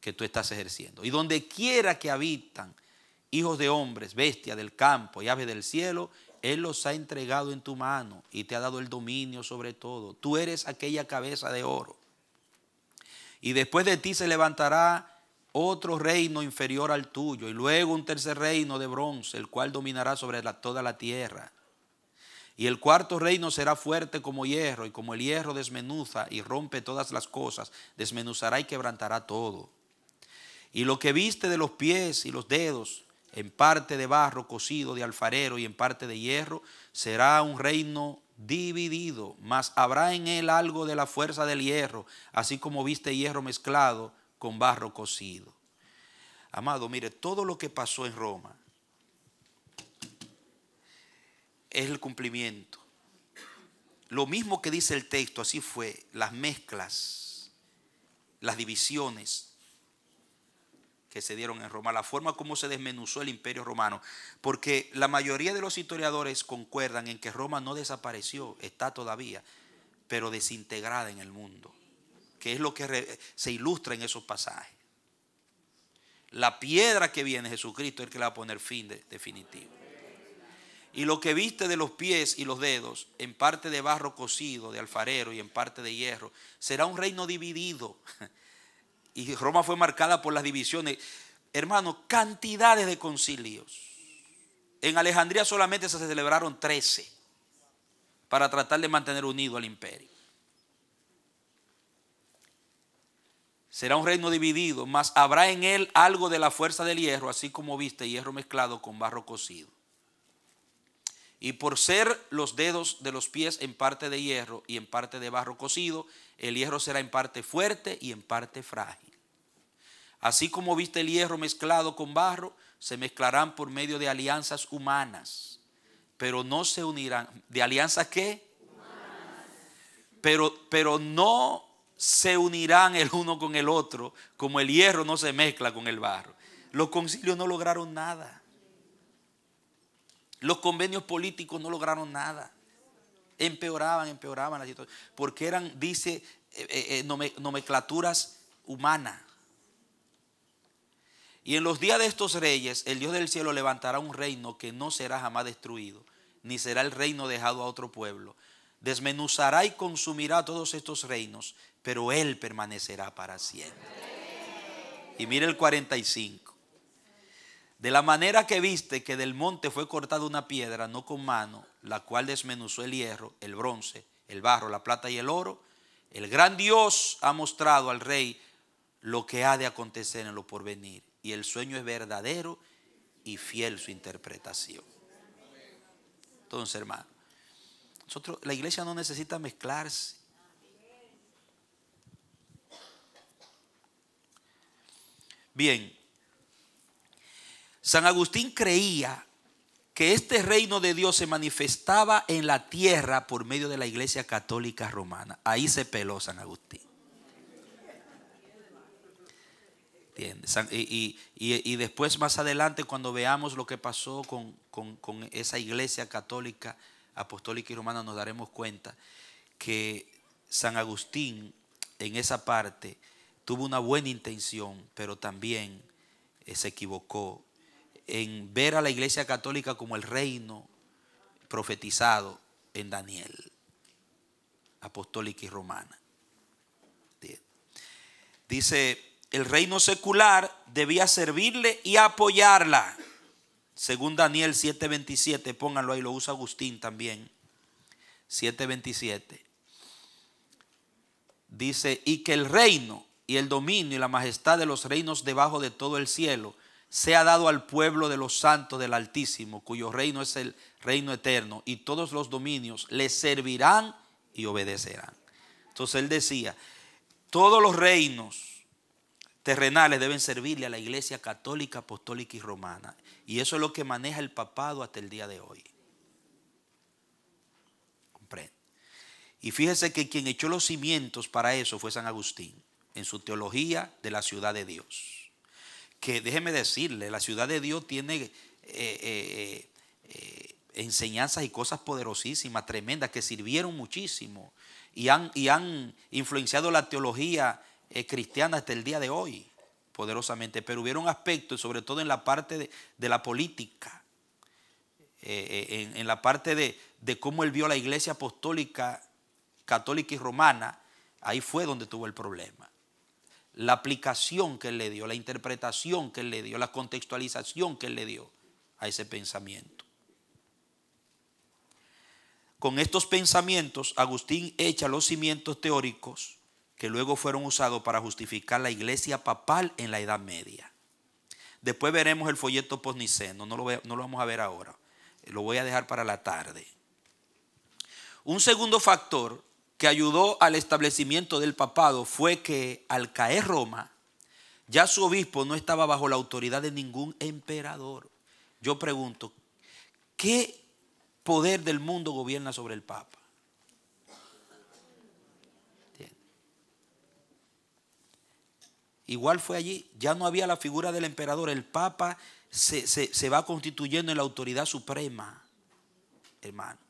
que tú estás ejerciendo. Y donde quiera que habitan hijos de hombres, bestia del campo y aves del cielo, Él los ha entregado en tu mano y te ha dado el dominio sobre todo. Tú eres aquella cabeza de oro. Y después de ti se levantará otro reino inferior al tuyo, y luego un tercer reino de bronce, el cual dominará sobre toda la tierra. Y el cuarto reino será fuerte como hierro, y como el hierro desmenuza y rompe todas las cosas, desmenuzará y quebrantará todo. Y lo que viste de los pies y los dedos, en parte de barro cocido de alfarero y en parte de hierro, será un reino dividido, mas habrá en él algo de la fuerza del hierro, así como viste hierro mezclado con barro cocido. Amado, mire, todo lo que pasó en Roma es el cumplimiento. Lo mismo que dice el texto, así fue, las mezclas, las divisiones que se dieron en Roma, la forma como se desmenuzó el imperio romano, porque la mayoría de los historiadores concuerdan en que Roma no desapareció, está todavía, pero desintegrada en el mundo que es lo que se ilustra en esos pasajes. La piedra que viene Jesucristo es el que le va a poner fin definitivo. Y lo que viste de los pies y los dedos, en parte de barro cocido, de alfarero y en parte de hierro, será un reino dividido. *laughs* Y Roma fue marcada por las divisiones. Hermano, cantidades de concilios. En Alejandría solamente se celebraron 13 para tratar de mantener unido al imperio. Será un reino dividido, mas habrá en él algo de la fuerza del hierro, así como viste hierro mezclado con barro cocido. Y por ser los dedos de los pies en parte de hierro y en parte de barro cocido, el hierro será en parte fuerte y en parte frágil. Así como viste el hierro mezclado con barro, se mezclarán por medio de alianzas humanas, pero no se unirán. ¿De alianzas qué? Pero, pero no se unirán el uno con el otro, como el hierro no se mezcla con el barro. Los concilios no lograron nada. Los convenios políticos no lograron nada. Empeoraban, empeoraban la situación. Porque eran, dice, eh, eh, eh, nomenclaturas humanas. Y en los días de estos reyes, el Dios del cielo levantará un reino que no será jamás destruido, ni será el reino dejado a otro pueblo. Desmenuzará y consumirá todos estos reinos pero Él permanecerá para siempre. Y mire el 45. De la manera que viste que del monte fue cortada una piedra, no con mano, la cual desmenuzó el hierro, el bronce, el barro, la plata y el oro, el gran Dios ha mostrado al rey lo que ha de acontecer en lo porvenir. Y el sueño es verdadero y fiel su interpretación. Entonces, hermano, nosotros, la iglesia no necesita mezclarse. Bien, San Agustín creía que este reino de Dios se manifestaba en la tierra por medio de la iglesia católica romana. Ahí se peló San Agustín. Y, después más adelante cuando veamos lo que pasó con, con, esa iglesia católica, apostólica y romana, nos daremos cuenta que San Agustín en esa parte tuvo una buena intención, pero también eh, se equivocó en ver a la Iglesia Católica como el reino profetizado en Daniel, apostólica y romana. Dice, el reino secular debía servirle y apoyarla. Según Daniel 7:27, pónganlo ahí, lo usa Agustín también. 7:27. Dice, y que el reino y el dominio y la majestad de los reinos debajo de todo el cielo sea dado al pueblo de los santos del Altísimo, cuyo reino es el reino eterno, y todos los dominios le servirán y obedecerán. Entonces él decía, todos los reinos terrenales deben servirle a la iglesia católica, apostólica y romana. Y eso es lo que maneja el papado hasta el día de hoy. Comprende. Y fíjese que quien echó los cimientos para eso fue San Agustín en su teología de la ciudad de Dios. Que déjeme decirle, la ciudad de Dios tiene eh, eh, eh, enseñanzas y cosas poderosísimas, tremendas, que sirvieron muchísimo y han, y han influenciado la teología cristiana hasta el día de hoy, poderosamente. Pero hubieron aspectos, sobre todo en la parte de, la política, en, la parte de, de cómo él vio la iglesia apostólica, católica y romana, ahí fue donde tuvo el problema la aplicación que él le dio, la interpretación que él le dio, la contextualización que él le dio a ese pensamiento. Con estos pensamientos, Agustín echa los cimientos teóricos que luego fueron usados para justificar la iglesia papal en la Edad Media. Después veremos el folleto posniceno, no lo, no lo vamos a ver ahora, lo voy a dejar para la tarde. Un segundo factor que ayudó al establecimiento del papado fue que al caer Roma, ya su obispo no estaba bajo la autoridad de ningún emperador. Yo pregunto, ¿qué poder del mundo gobierna sobre el Papa? Igual fue allí, ya no había la figura del emperador, el Papa se, se va constituyendo en la autoridad suprema, hermano.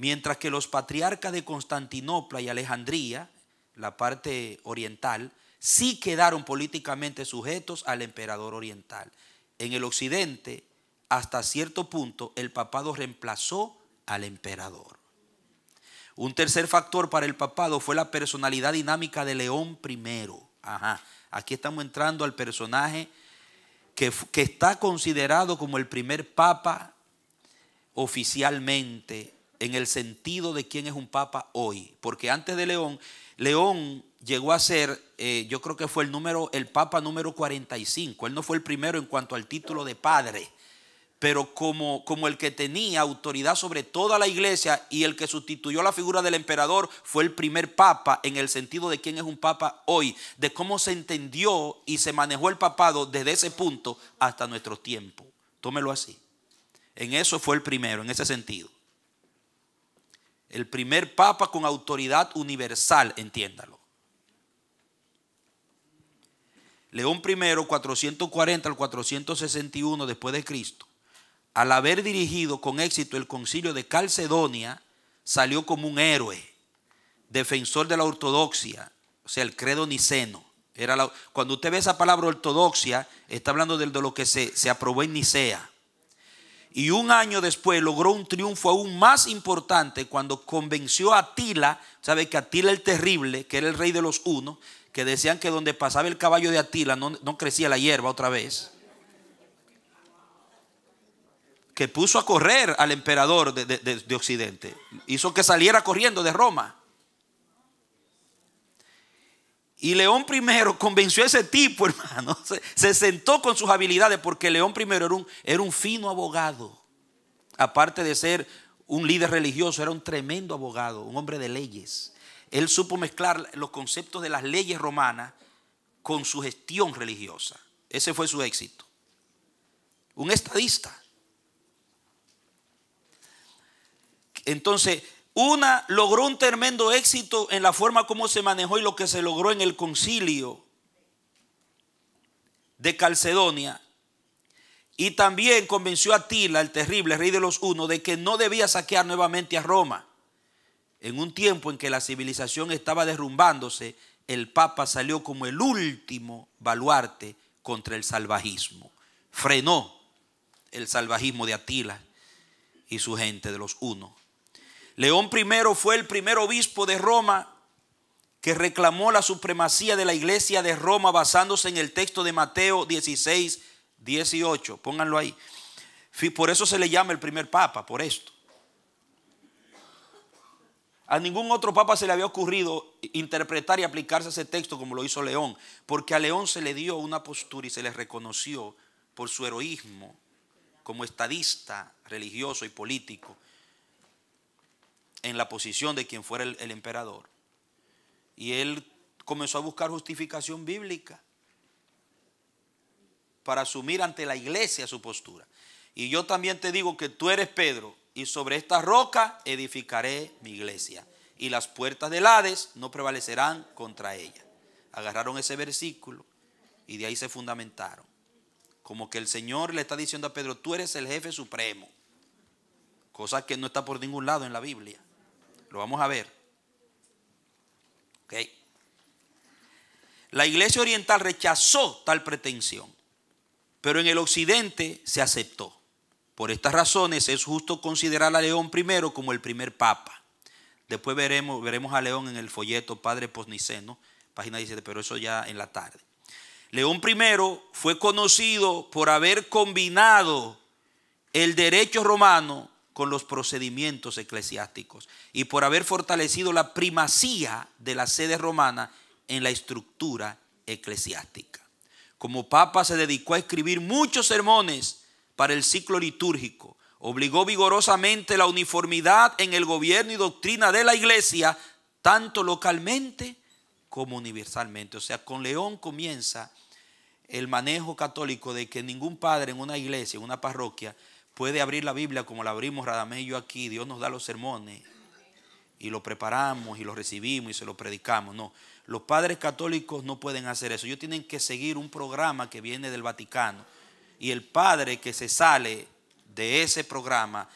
Mientras que los patriarcas de Constantinopla y Alejandría, la parte oriental, sí quedaron políticamente sujetos al emperador oriental. En el occidente, hasta cierto punto, el papado reemplazó al emperador. Un tercer factor para el papado fue la personalidad dinámica de León I. Ajá, aquí estamos entrando al personaje que, que está considerado como el primer papa oficialmente en el sentido de quién es un papa hoy, porque antes de León, León llegó a ser, eh, yo creo que fue el número, el papa número 45, él no fue el primero en cuanto al título de padre, pero como, como el que tenía autoridad sobre toda la iglesia y el que sustituyó la figura del emperador fue el primer papa en el sentido de quién es un papa hoy, de cómo se entendió y se manejó el papado desde ese punto hasta nuestro tiempo. Tómelo así. En eso fue el primero, en ese sentido. El primer papa con autoridad universal, entiéndalo. León I, 440 al 461 después de Cristo, al haber dirigido con éxito el concilio de Calcedonia, salió como un héroe, defensor de la ortodoxia, o sea, el credo niceno. Era cuando usted ve esa palabra ortodoxia, está hablando de, de lo que se, se aprobó en Nicea y un año después logró un triunfo aún más importante cuando convenció a Atila, sabe que Atila el terrible, que era el rey de los unos, que decían que donde pasaba el caballo de Atila no, crecía la hierba otra vez, que puso a correr al emperador de Occidente, hizo que saliera corriendo de Roma. Y León I convenció a ese tipo, *laughs* hermano. Se, sentó con sus habilidades porque León I un, era un fino abogado. Aparte de ser un líder religioso, era un tremendo abogado, un hombre de leyes. Él supo mezclar los conceptos de las leyes romanas con su gestión religiosa. Ese fue su éxito. Un estadista. Entonces, una logró un tremendo éxito en la forma como se manejó y lo que se logró en el concilio de Calcedonia. Y también convenció a Atila, el terrible rey de los unos, de que no debía saquear nuevamente a Roma. En un tiempo en que la civilización estaba derrumbándose, el Papa salió como el último baluarte contra el salvajismo. Frenó el salvajismo de Atila y su gente de los unos. León I fue el primer obispo de Roma que reclamó la supremacía de la iglesia de Roma basándose en el texto de Mateo 16, 18. Pónganlo ahí. Por eso se le llama el primer papa, por esto. A ningún otro papa se le había ocurrido interpretar y aplicarse ese texto como lo hizo León, porque a León se le dio una postura y se le reconoció por su heroísmo como estadista religioso y político en la posición de quien fuera el, emperador. Y él comenzó a buscar justificación bíblica para asumir ante la iglesia su postura. Y yo también te digo que tú eres Pedro y sobre esta roca edificaré mi iglesia y las puertas del Hades no prevalecerán contra ella. Agarraron ese versículo y de ahí se fundamentaron. Como que el Señor le está diciendo a Pedro, tú eres el jefe supremo, cosa que no está por ningún lado en la Biblia. Lo vamos a ver. La iglesia oriental rechazó tal pretensión, pero en el occidente se aceptó. Por estas razones es justo considerar a León I como el primer papa. Después veremos, veremos a León en el folleto Padre Posniceno, página 17, pero eso ya en la tarde. León I fue conocido por haber combinado el derecho romano con los procedimientos eclesiásticos y por haber fortalecido la primacía de la sede romana en la estructura eclesiástica. Como papa se dedicó a escribir muchos sermones para el ciclo litúrgico, obligó vigorosamente la uniformidad en el gobierno y doctrina de la iglesia, tanto localmente como universalmente. O sea, con León comienza el manejo católico de que ningún padre en una iglesia, en una parroquia, puede abrir la Biblia como la abrimos Radamé y yo aquí. Dios nos da los sermones y lo preparamos y lo recibimos y se lo predicamos. No, los padres católicos no pueden hacer eso. Ellos tienen que seguir un programa que viene del Vaticano. Y el padre que se sale de ese programa,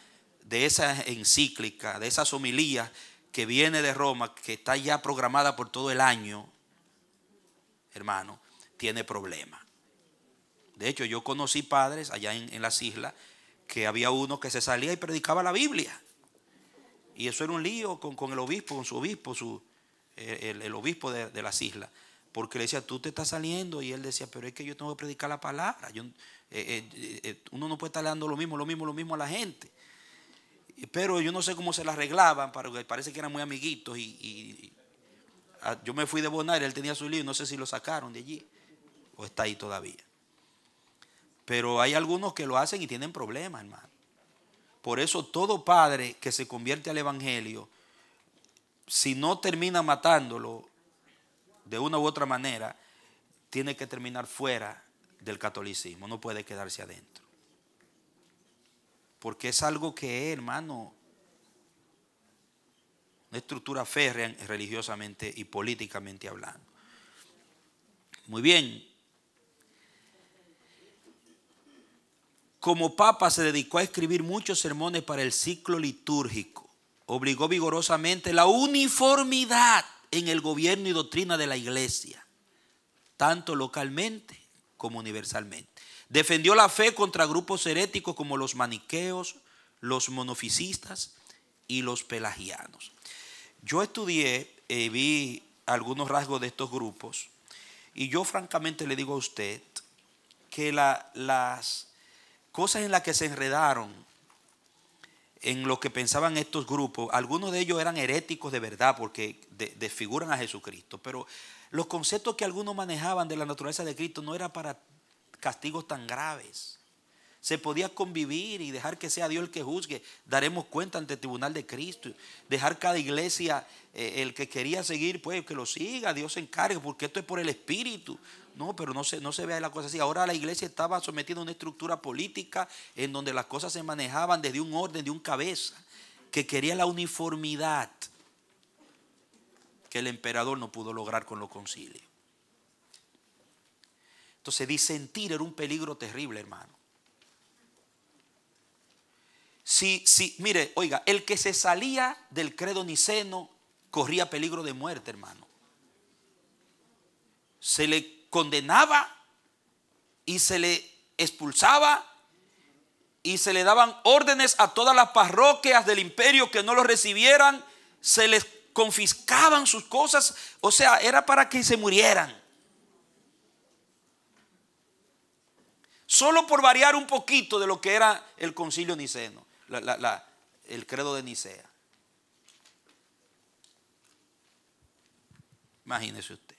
de esa encíclica, de esas homilías que viene de Roma, que está ya programada por todo el año, hermano, tiene problemas. De hecho, yo conocí padres allá en, en las islas que había uno que se salía y predicaba la Biblia. Y eso era un lío con, el obispo, con su obispo, su, eh, el, obispo de, las islas. Porque le decía, tú te estás saliendo. Y él decía, pero es que yo tengo que predicar la palabra. Yo, eh, eh, uno no puede estar dando lo mismo, lo mismo, lo mismo a la gente. Pero yo no sé cómo se la arreglaban, parece que eran muy amiguitos. Y, ah, yo me fui de Bonaire, él tenía su libro, no sé si lo sacaron de allí o está ahí todavía. Pero hay algunos que lo hacen y tienen problemas, hermano. Por eso todo padre que se convierte al Evangelio, si no termina matándolo de una u otra manera, tiene que terminar fuera del catolicismo, no puede quedarse adentro. Porque es algo que, hermano, una estructura férrea religiosamente y políticamente hablando. Muy bien, Como papa se dedicó a escribir muchos sermones para el ciclo litúrgico. Obligó vigorosamente la uniformidad en el gobierno y doctrina de la iglesia, tanto localmente como universalmente. Defendió la fe contra grupos heréticos como los maniqueos, los monofisistas y los pelagianos. Yo estudié y eh, vi algunos rasgos de estos grupos y yo francamente le digo a usted que las cosas en las que se enredaron, en lo que pensaban estos grupos, algunos de ellos eran heréticos de verdad porque desfiguran a Jesucristo, pero los conceptos que algunos manejaban de la naturaleza de Cristo no era para castigos tan graves. Se podía convivir y dejar que sea Dios el que juzgue. Daremos cuenta ante el tribunal de Cristo. Dejar cada iglesia, eh, el que quería seguir, pues que lo siga, Dios se encargue, porque esto es por el Espíritu. No, pero no se, no se vea la cosa así. Ahora la iglesia estaba sometida a una estructura política en donde las cosas se manejaban desde un orden, de un cabeza, que quería la uniformidad que el emperador no pudo lograr con los concilios. Entonces disentir era un peligro terrible, hermano. Si, si, mire, oiga, el que se salía del credo niceno corría peligro de muerte, hermano. Se le condenaba y se le expulsaba y se le daban órdenes a todas las parroquias del imperio que no lo recibieran, se les confiscaban sus cosas, o sea, era para que se murieran. Solo por variar un poquito de lo que era el concilio niceno, el credo de Nicea. Imagínese usted.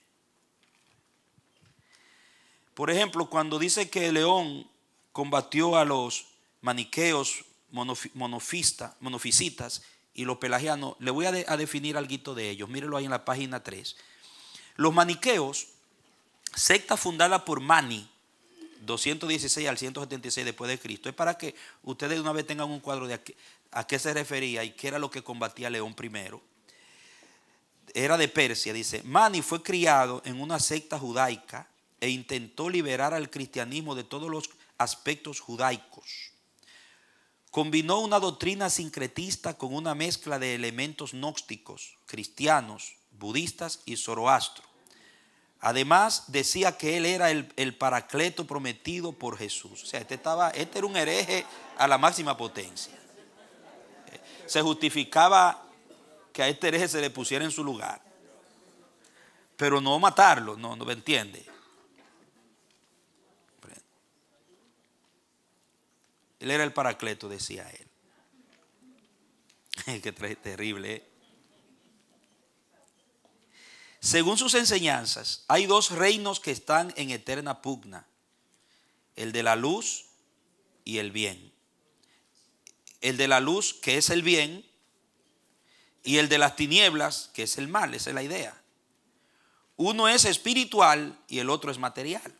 Por ejemplo, cuando dice que León combatió a los maniqueos monofisitas y los pelagianos, le voy a, definir algo de ellos. Mírenlo ahí en la página 3. Los maniqueos, secta fundada por Mani, 216 al 176 después de Cristo, es para que ustedes de una vez tengan un cuadro de a qué se refería y qué era lo que combatía León primero era de Persia, dice, Mani fue criado en una secta judaica e intentó liberar al cristianismo de todos los aspectos judaicos. Combinó una doctrina sincretista con una mezcla de elementos gnósticos, cristianos, budistas y zoroastro. Además, decía que él era el, paracleto prometido por Jesús. O sea, este, estaba, este era un hereje a la máxima potencia. Se justificaba que a este hereje se le pusiera en su lugar. Pero no matarlo, no, no me entiende. Él era el paracleto, decía él. *laughs* Qué terrible. ¿eh? Según sus enseñanzas, hay dos reinos que están en eterna pugna. El de la luz y el bien. El de la luz, que es el bien, y el de las tinieblas, que es el mal, esa es la idea. Uno es espiritual y el otro es material.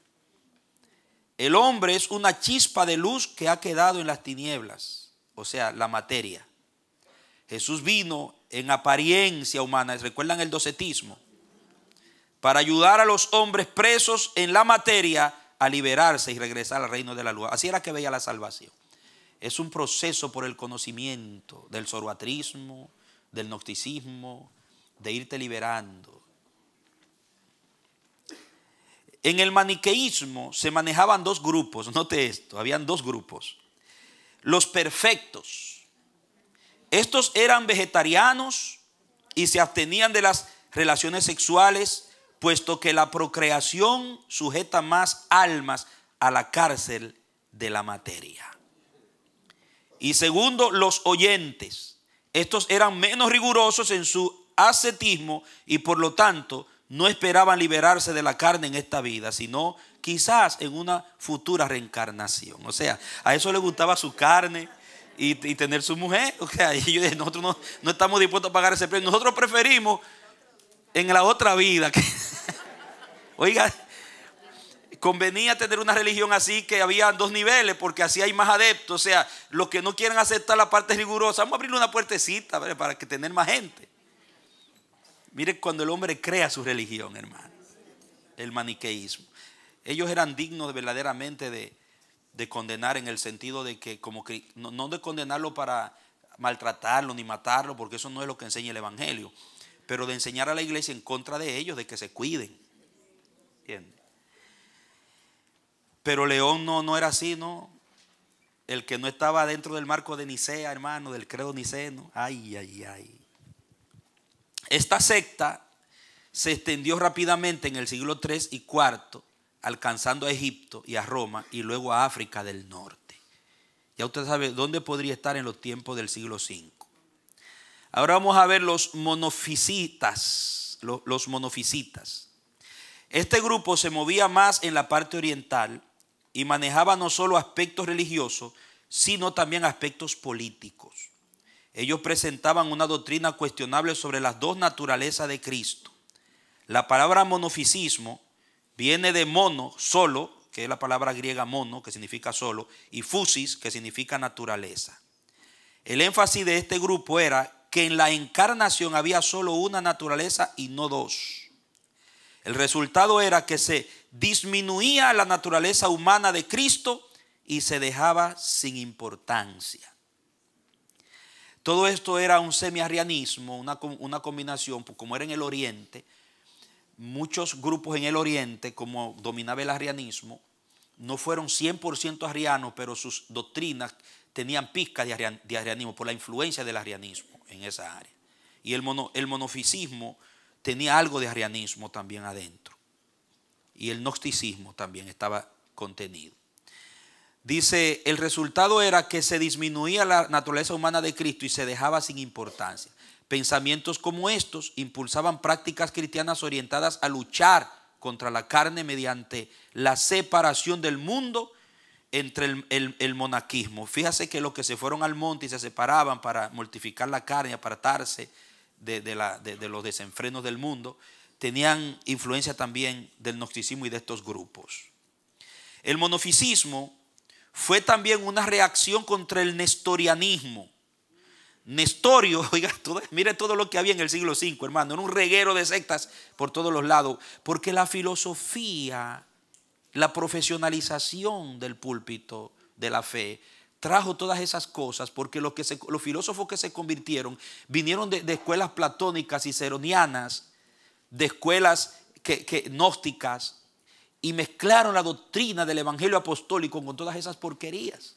El hombre es una chispa de luz que ha quedado en las tinieblas, o sea, la materia. Jesús vino en apariencia humana, recuerdan el docetismo, para ayudar a los hombres presos en la materia a liberarse y regresar al reino de la luz. Así era que veía la salvación. Es un proceso por el conocimiento del zoroatrismo, del gnosticismo, de irte liberando, en el maniqueísmo se manejaban dos grupos, note esto, habían dos grupos. Los perfectos. Estos eran vegetarianos y se abstenían de las relaciones sexuales, puesto que la procreación sujeta más almas a la cárcel de la materia. Y segundo, los oyentes. Estos eran menos rigurosos en su ascetismo y por lo tanto no esperaban liberarse de la carne en esta vida, sino quizás en una futura reencarnación. O sea, a eso le gustaba su carne y, tener su mujer. *laughs* O sea, y nosotros no, estamos dispuestos a pagar ese precio. Nosotros preferimos en la otra vida. *laughs* Oiga, convenía tener una religión así que había dos niveles, porque así hay más adeptos. O sea, los que no quieren aceptar la parte rigurosa, vamos a abrirle una puertecita para que tener más gente. Mire cuando el hombre crea su religión, hermano. El maniqueísmo. Ellos eran dignos verdaderamente de, condenar en el sentido de que, como que, no, de condenarlo para maltratarlo ni matarlo, porque eso no es lo que enseña el Evangelio, pero de enseñar a la iglesia en contra de ellos, de que se cuiden. ¿Entiendes? Pero León no, no era así, ¿no? El que no estaba dentro del marco de Nicea, hermano, del credo niceno. Ay, ay, ay. Esta secta se extendió rápidamente en el siglo III y IV, alcanzando a Egipto y a Roma y luego a África del Norte. Ya usted sabe dónde podría estar en los tiempos del siglo V. Ahora vamos a ver los monofisitas, los, monofisitas. Este grupo se movía más en la parte oriental y manejaba no solo aspectos religiosos, sino también aspectos políticos. Ellos presentaban una doctrina cuestionable sobre las dos naturalezas de Cristo. La palabra monofisismo viene de mono, solo, que es la palabra griega mono, que significa solo, y fusis, que significa naturaleza. El énfasis de este grupo era que en la encarnación había solo una naturaleza y no dos. El resultado era que se disminuía la naturaleza humana de Cristo y se dejaba sin importancia. Todo esto era un semi una, una combinación, pues como era en el oriente, muchos grupos en el oriente, como dominaba el arrianismo, no fueron 100% arrianos, pero sus doctrinas tenían pizca de, arrianismo por la influencia del arrianismo en esa área. Y el, el monofisismo tenía algo de arrianismo también adentro. Y el gnosticismo también estaba contenido. Dice, el resultado era que se disminuía la naturaleza humana de Cristo y se dejaba sin importancia. Pensamientos como estos impulsaban prácticas cristianas orientadas a luchar contra la carne mediante la separación del mundo entre el, monaquismo. Fíjase que los que se fueron al monte y se separaban para mortificar la carne, apartarse de, de, los desenfrenos del mundo, tenían influencia también del gnosticismo y de estos grupos. El monofisismo fue también una reacción contra el nestorianismo. Nestorio, *laughs* oiga, todo, mire todo lo que había en el siglo V, hermano, en un reguero de sectas por todos los lados, porque la filosofía, la profesionalización del púlpito de la fe, trajo todas esas cosas, porque los, filósofos que se convirtieron vinieron de, escuelas platónicas y ceronianas, de escuelas gnósticas, y mezclaron la doctrina del Evangelio Apostólico con todas esas porquerías.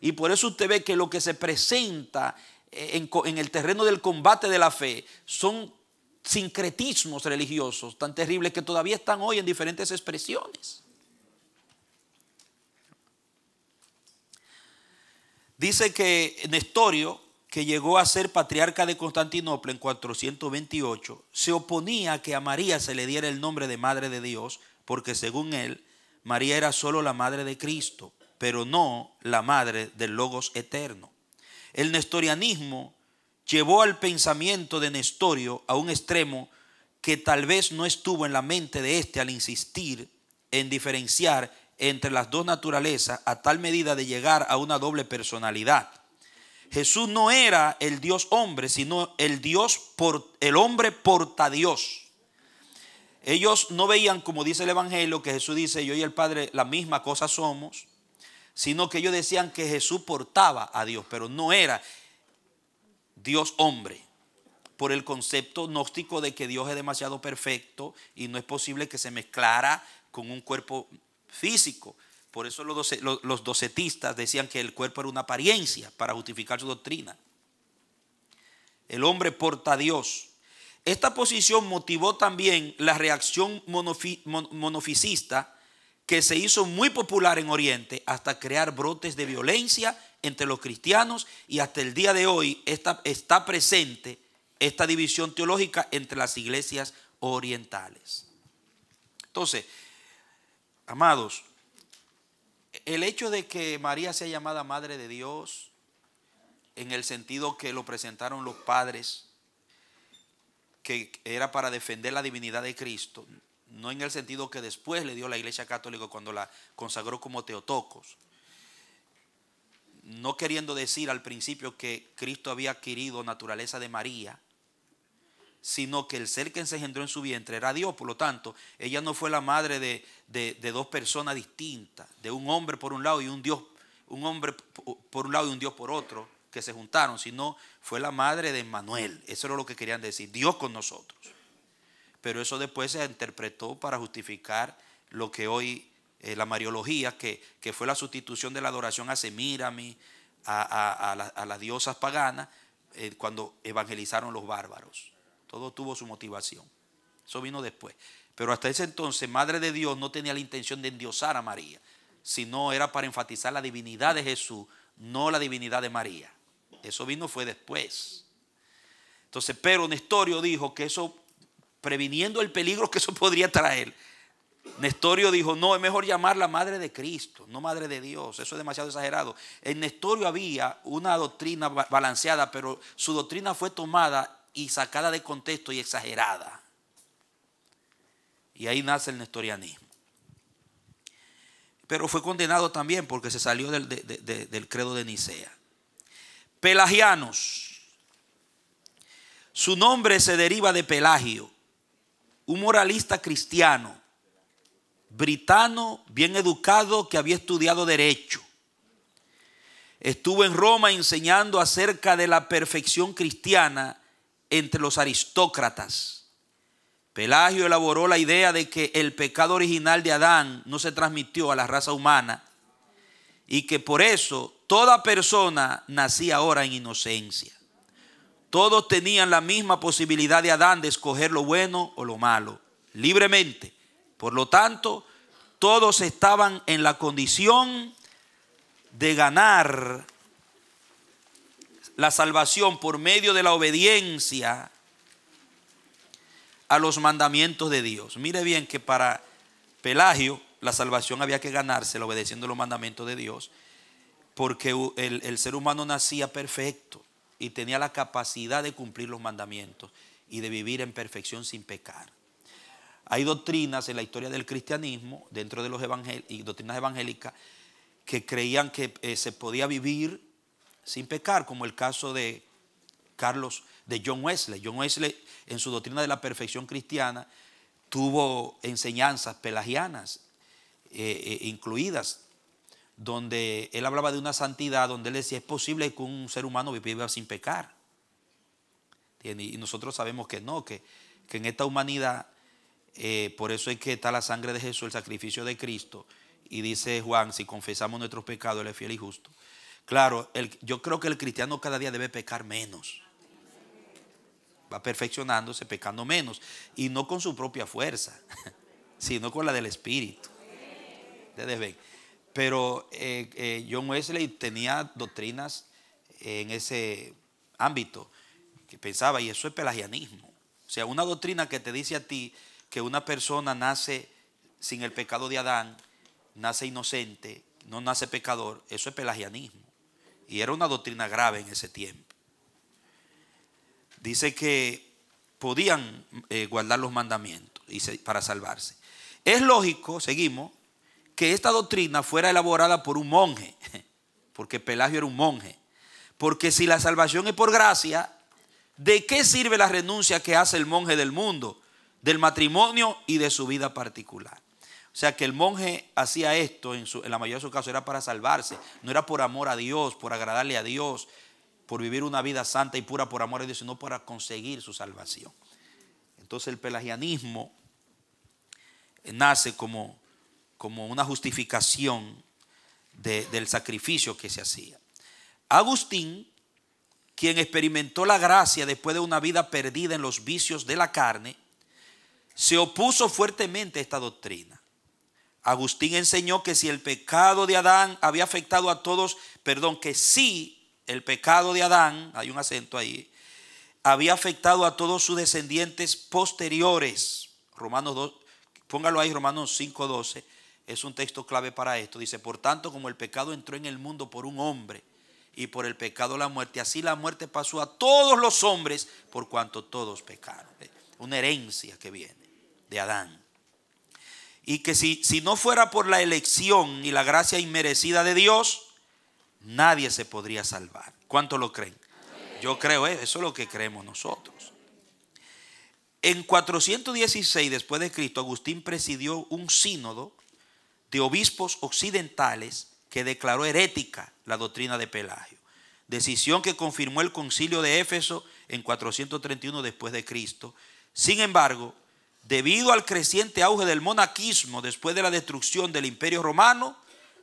Y por eso usted ve que lo que se presenta eh, en, el terreno del combate de la fe son sincretismos religiosos tan terribles que todavía están hoy en diferentes expresiones. Dice que Nestorio, que llegó a ser patriarca de Constantinopla en 428, se oponía a que a María se le diera el nombre de Madre de Dios, porque según él, María era solo la madre de Cristo, pero no la madre del Logos eterno. El nestorianismo llevó al pensamiento de Nestorio a un extremo que tal vez no estuvo en la mente de éste al insistir en diferenciar entre las dos naturalezas a tal medida de llegar a una doble personalidad. Jesús no era el Dios hombre, sino el Dios por el hombre porta Dios. Ellos no veían, como dice el Evangelio, que Jesús dice, yo y el Padre la misma cosa somos, sino que ellos decían que Jesús portaba a Dios, pero no era Dios hombre, por el concepto gnóstico de que Dios es demasiado perfecto y no es posible que se mezclara con un cuerpo físico. Por eso los, los docetistas decían que el cuerpo era una apariencia para justificar su doctrina. El hombre porta a Dios esta posición motivó también la reacción monofisista que se hizo muy popular en Oriente hasta crear brotes de violencia entre los cristianos y hasta el día de hoy está, está presente esta división teológica entre las iglesias orientales. Entonces, amados, el hecho de que María sea llamada Madre de Dios, en el sentido que lo presentaron los padres, que era para defender la divinidad de Cristo, no en el sentido que después le dio la Iglesia Católica cuando la consagró como Teotocos, no queriendo decir al principio que Cristo había adquirido naturaleza de María, sino que el ser que se engendró en su vientre era Dios. Por lo tanto, ella no fue la madre de, dos personas distintas, de un hombre por un lado y un Dios, un hombre por un lado y un Dios por otro, que se juntaron, sino fue la madre de Manuel. Eso era lo que querían decir, Dios con nosotros. Pero eso después se interpretó para justificar lo que hoy eh, la mariología, que, fue la sustitución de la adoración a Semiramis, a, las diosas paganas, eh, cuando evangelizaron los bárbaros. Todo tuvo su motivación. Eso vino después. Pero hasta ese entonces, Madre de Dios no tenía la intención de endiosar a María, sino era para enfatizar la divinidad de Jesús, no la divinidad de María eso vino fue después. Entonces, pero Nestorio dijo que eso, previniendo el peligro que eso podría traer, Nestorio dijo, no, es mejor llamarla madre de Cristo, no madre de Dios, eso es demasiado exagerado. En Nestorio había una doctrina balanceada, pero su doctrina fue tomada y sacada de contexto y exagerada. Y ahí nace el nestorianismo. Pero fue condenado también porque se salió del, del credo de Nicea pelagianos. Su nombre se deriva de Pelagio, un moralista cristiano, britano, bien educado, que había estudiado derecho. Estuvo en Roma enseñando acerca de la perfección cristiana entre los aristócratas. Pelagio elaboró la idea de que el pecado original de Adán no se transmitió a la raza humana y que por eso toda persona nacía ahora en inocencia. Todos tenían la misma posibilidad de Adán de escoger lo bueno o lo malo, libremente. Por lo tanto, todos estaban en la condición de ganar la salvación por medio de la obediencia a los mandamientos de Dios. Mire bien que para Pelagio la salvación había que ganársela obedeciendo los mandamientos de Dios porque el, ser humano nacía perfecto y tenía la capacidad de cumplir los mandamientos y de vivir en perfección sin pecar. Hay doctrinas en la historia del cristianismo, dentro de los y doctrinas evangélicas, que creían que eh, se podía vivir sin pecar, como el caso de Carlos, de John Wesley. John Wesley, en su doctrina de la perfección cristiana, tuvo enseñanzas pelagianas eh, eh, incluidas donde él hablaba de una santidad, donde él decía, es posible que un ser humano viva sin pecar. Y nosotros sabemos que no, que, en esta humanidad, eh, por eso es que está la sangre de Jesús, el sacrificio de Cristo. Y dice Juan, si confesamos nuestros pecados, Él es fiel y justo. Claro, yo creo que el cristiano cada día debe pecar menos. Va perfeccionándose, pecando menos. Y no con su propia fuerza, *laughs* sino con la del Espíritu. Ustedes ven. Pero eh, eh, John Wesley tenía doctrinas en ese ámbito que pensaba, y eso es pelagianismo. O sea, una doctrina que te dice a ti que una persona nace sin el pecado de Adán, nace inocente, no nace pecador, eso es pelagianismo. Y era una doctrina grave en ese tiempo. Dice que podían eh, guardar los mandamientos para salvarse. Es lógico, seguimos, que esta doctrina fuera elaborada por un monje, *laughs* porque Pelagio era un monje. Porque si la salvación es por gracia, ¿de qué sirve la renuncia que hace el monje del mundo, del matrimonio y de su vida particular? O sea que el monje hacía esto, en, la mayoría de sus casos era para salvarse, no era por amor a Dios, por agradarle a Dios, por vivir una vida santa y pura por amor a Dios, sino para conseguir su salvación. Entonces el pelagianismo nace como como una justificación del sacrificio que se hacía. Agustín, quien experimentó la gracia después de una vida perdida en los vicios de la carne, se opuso fuertemente a esta doctrina. Agustín enseñó que si el pecado de Adán había afectado a todos, perdón, que si el pecado de Adán, hay un acento ahí, había afectado a todos sus descendientes posteriores. Romanos 2, póngalo ahí, Romanos 5, 12 es un texto clave para esto. Dice, por tanto, como el pecado entró en el mundo por un hombre y por el pecado la muerte, así la muerte pasó a todos los hombres por cuanto todos pecaron. Eh, una herencia que viene de Adán. Y que si, si no fuera por la elección y la gracia inmerecida de Dios, nadie se podría salvar. ¿Cuánto lo creen? Yo creo, eso, eh, eso es lo que creemos nosotros. En 416 después de Cristo, Agustín presidió un sínodo de obispos occidentales que declaró herética la doctrina de Pelagio, decisión que confirmó el concilio de Éfeso en 431 después de Cristo. Sin embargo, debido al creciente auge del monaquismo después de la destrucción del imperio romano,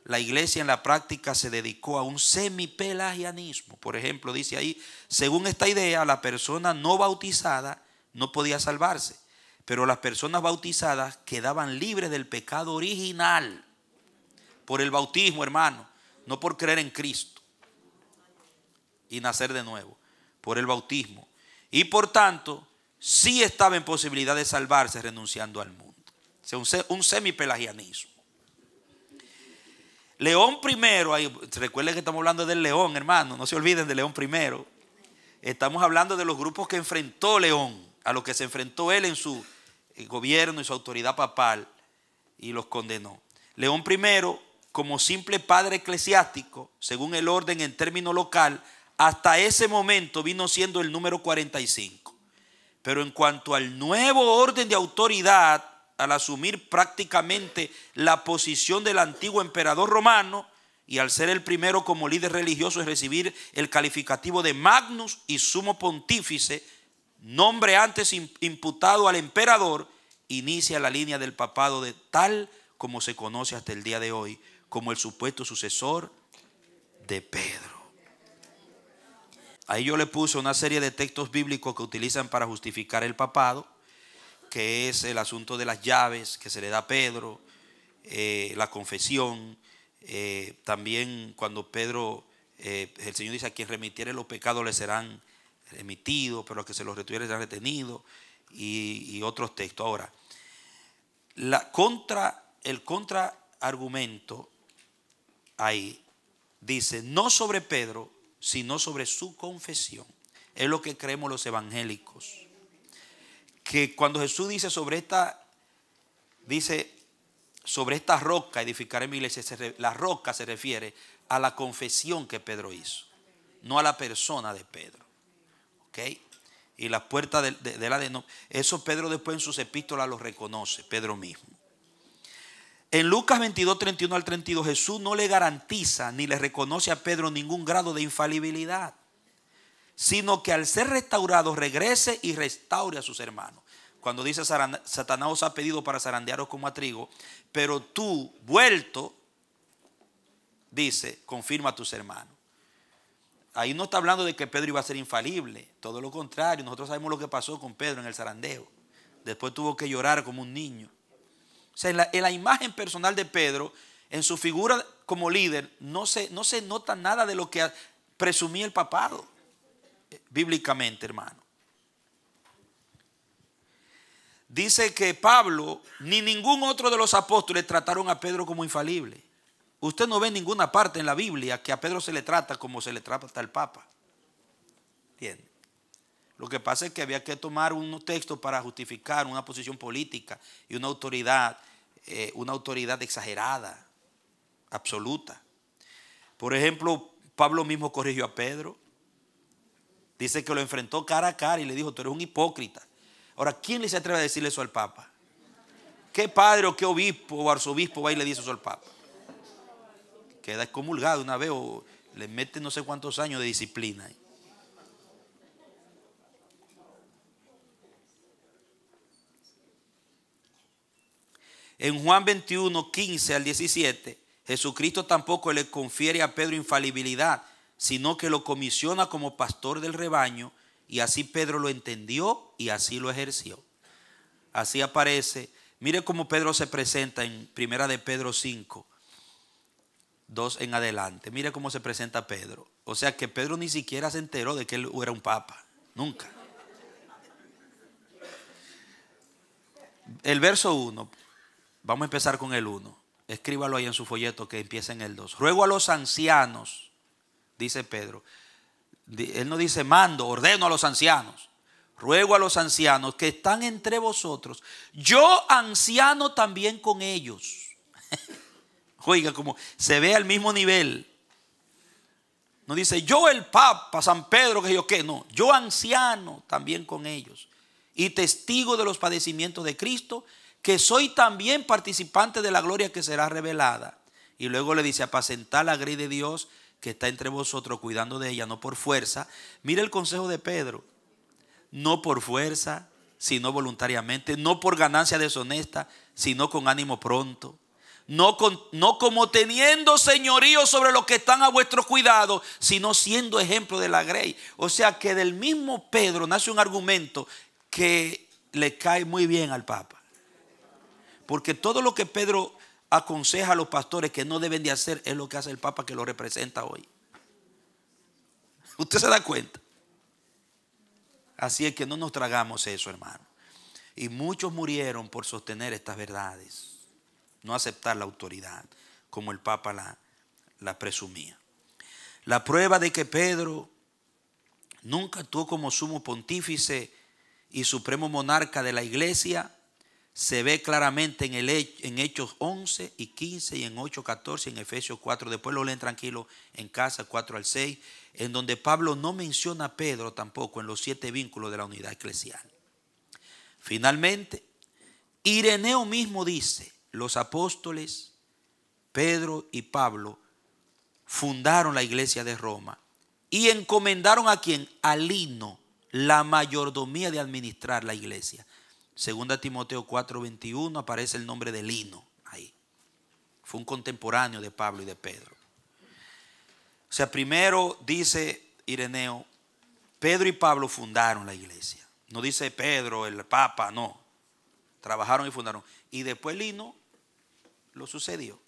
la iglesia en la práctica se dedicó a un semipelagianismo. Por ejemplo, dice ahí, según esta idea, la persona no bautizada no podía salvarse pero las personas bautizadas quedaban libres del pecado original por el bautismo, hermano, no por creer en Cristo y nacer de nuevo, por el bautismo. Y por tanto, sí estaba en posibilidad de salvarse renunciando al mundo. es sea, un, semipelagianismo. León primero, recuerden que estamos hablando del León, hermano, no se olviden de León primero. Estamos hablando de los grupos que enfrentó León, a los que se enfrentó él en su el gobierno y su autoridad papal y los condenó. León I, como simple padre eclesiástico, según el orden en término local, hasta ese momento vino siendo el número 45. Pero en cuanto al nuevo orden de autoridad, al asumir prácticamente la posición del antiguo emperador romano y al ser el primero como líder religioso en recibir el calificativo de Magnus y sumo pontífice, nombre antes imputado al emperador, inicia la línea del papado de tal como se conoce hasta el día de hoy, como el supuesto sucesor de Pedro. Ahí yo le puse una serie de textos bíblicos que utilizan para justificar el papado, que es el asunto de las llaves que se le da a Pedro, eh, la confesión, eh, también cuando Pedro, eh, el Señor dice a quien remitiere los pecados le serán emitido, pero que se los retuviera ya retenido y, y, otros textos. Ahora, la contra, el contraargumento ahí dice, no sobre Pedro, sino sobre su confesión. Es lo que creemos los evangélicos. Que cuando Jesús dice sobre esta, dice, sobre esta roca edificaré mi iglesia, la roca se refiere a la confesión que Pedro hizo, no a la persona de Pedro. Y las puertas de, de, de la Eso Pedro después en sus epístolas lo reconoce, Pedro mismo. En Lucas 22, 31 al 32, Jesús no le garantiza ni le reconoce a Pedro ningún grado de infalibilidad, sino que al ser restaurado regrese y restaure a sus hermanos. Cuando dice Satanás os ha pedido para zarandearos como a trigo, pero tú, vuelto, dice, confirma a tus hermanos ahí no está hablando de que Pedro iba a ser infalible, todo lo contrario, nosotros sabemos lo que pasó con Pedro en el zarandeo. Después tuvo que llorar como un niño. O sea, en la, imagen personal de Pedro, en su figura como líder, no se, no se nota nada de lo que presumía el papado, eh, bíblicamente, hermano. Dice que Pablo ni ningún otro de los apóstoles trataron a Pedro como infalible. Usted no ve ninguna parte en la Biblia que a Pedro se le trata como se le trata al Papa. Bien. Lo que pasa es que había que tomar un texto para justificar una posición política y una autoridad, eh, una autoridad exagerada, absoluta. Por ejemplo, Pablo mismo corrigió a Pedro. Dice que lo enfrentó cara a cara y le dijo, tú eres un hipócrita. Ahora, ¿quién le se atreve a decirle eso al Papa? ¿Qué padre o qué obispo o arzobispo va y le dice eso al Papa? queda excomulgado una vez o le mete no sé cuántos años de disciplina. En Juan 21, 15 al 17, Jesucristo tampoco le confiere a Pedro infalibilidad, sino que lo comisiona como pastor del rebaño, y así Pedro lo entendió y así lo ejerció. Así aparece. Mire cómo Pedro se presenta en Primera de Pedro 5 Dos en adelante. Mire cómo se presenta Pedro. O sea que Pedro ni siquiera se enteró de que él era un papa. Nunca. El verso 1. Vamos a empezar con el 1. Escríbalo ahí en su folleto que empiece en el 2. Ruego a los ancianos, dice Pedro. Él no dice mando, ordeno a los ancianos. Ruego a los ancianos que están entre vosotros. Yo anciano también con ellos. *laughs* Oiga, como se ve al mismo nivel. No dice yo el Papa, San Pedro, que yo qué, no, yo anciano también con ellos y testigo de los padecimientos de Cristo, que soy también participante de la gloria que será revelada. Y luego le dice, apacentar la grey de Dios que está entre vosotros cuidando de ella, no por fuerza. Mire el consejo de Pedro, no por fuerza, sino voluntariamente, no por ganancia deshonesta, sino con ánimo pronto no, como teniendo señorío sobre los que están a vuestro cuidado, sino siendo ejemplo de la grey. O sea que del mismo Pedro nace un argumento que le cae muy bien al Papa. Porque todo lo que Pedro aconseja a los pastores que no deben de hacer es lo que hace el Papa que lo representa hoy. Usted se da cuenta. Así es que no nos tragamos eso, hermano. Y muchos murieron por sostener estas verdades no aceptar la autoridad como el Papa la, presumía. La prueba de que Pedro nunca actuó como sumo pontífice y supremo monarca de la iglesia se ve claramente en, el, en Hechos 11 y 15 y en 8, 14, en Efesios 4. Después lo leen tranquilo en casa 4 al 6, en donde Pablo no menciona a Pedro tampoco en los siete vínculos de la unidad eclesial. Finalmente, Ireneo mismo dice, los apóstoles Pedro y Pablo fundaron la iglesia de Roma y encomendaron a quien? A Lino la mayordomía de administrar la iglesia. Segunda Timoteo 4:21 aparece el nombre de Lino ahí. Fue un contemporáneo de Pablo y de Pedro. O sea, primero dice Ireneo, Pedro y Pablo fundaron la iglesia. No dice Pedro, el Papa, no. Trabajaron y fundaron. Y después Lino lo sucedió.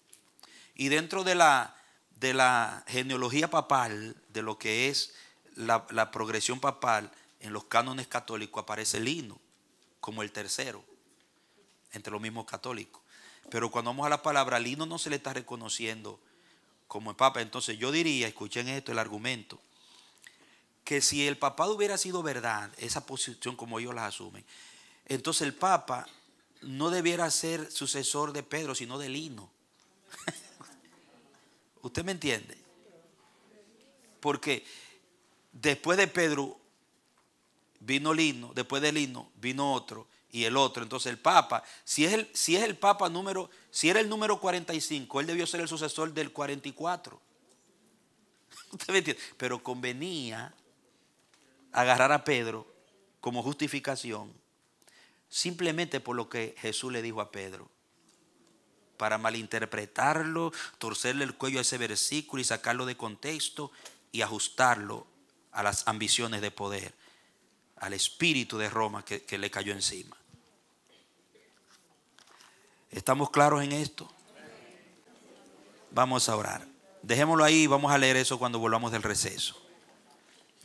Y dentro de la, de la genealogía papal, de lo que es la, progresión papal, en los cánones católicos aparece el como el tercero, entre los mismos católicos. Pero cuando vamos a la palabra, lino no se le está reconociendo como el Papa. Entonces yo diría, escuchen esto, el argumento, que si el papado hubiera sido verdad, esa posición como ellos la asumen, entonces el Papa no debiera ser sucesor de Pedro, sino de Lino. *laughs* ¿Usted me entiende? Porque después de Pedro vino Lino, después de Lino vino otro y el otro. Entonces el Papa, si es el, si es el Papa número, si era el número 45, él debió ser el sucesor del 44. *laughs* ¿Usted me entiende? Pero convenía agarrar a Pedro como justificación Simplemente por lo que Jesús le dijo a Pedro. Para malinterpretarlo, torcerle el cuello a ese versículo y sacarlo de contexto y ajustarlo a las ambiciones de poder, al espíritu de Roma que, le cayó encima. ¿Estamos claros en esto? Vamos a orar. Dejémoslo ahí y vamos a leer eso cuando volvamos del receso.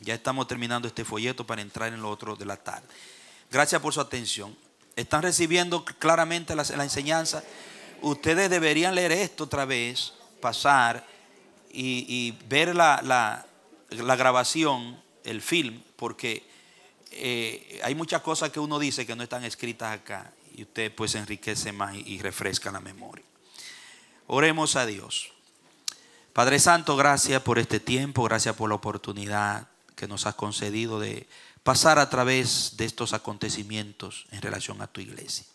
Ya estamos terminando este folleto para entrar en lo otro de la tarde. Gracias por su atención. Están recibiendo claramente la, enseñanza. Ustedes deberían leer esto otra vez, pasar y, ver la, grabación, el film, porque eh, hay muchas cosas que uno dice que no están escritas acá y usted pues enriquece más y, y refresca la memoria. Oremos a Dios. Padre Santo, gracias por este tiempo, gracias por la oportunidad que nos has concedido de pasar a través de estos acontecimientos en relación a tu iglesia.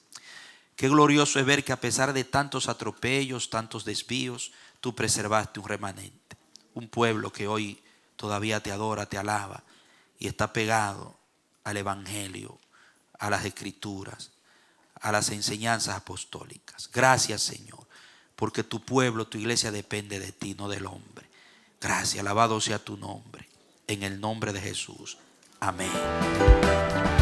Qué glorioso es ver que a pesar de tantos atropellos, tantos desvíos, tú preservaste un remanente, un pueblo que hoy todavía te adora, te alaba y está pegado al Evangelio, a las Escrituras, a las enseñanzas apostólicas. Gracias Señor, porque tu pueblo, tu iglesia depende de ti, no del hombre. Gracias, alabado sea tu nombre, en el nombre de Jesús. Amém.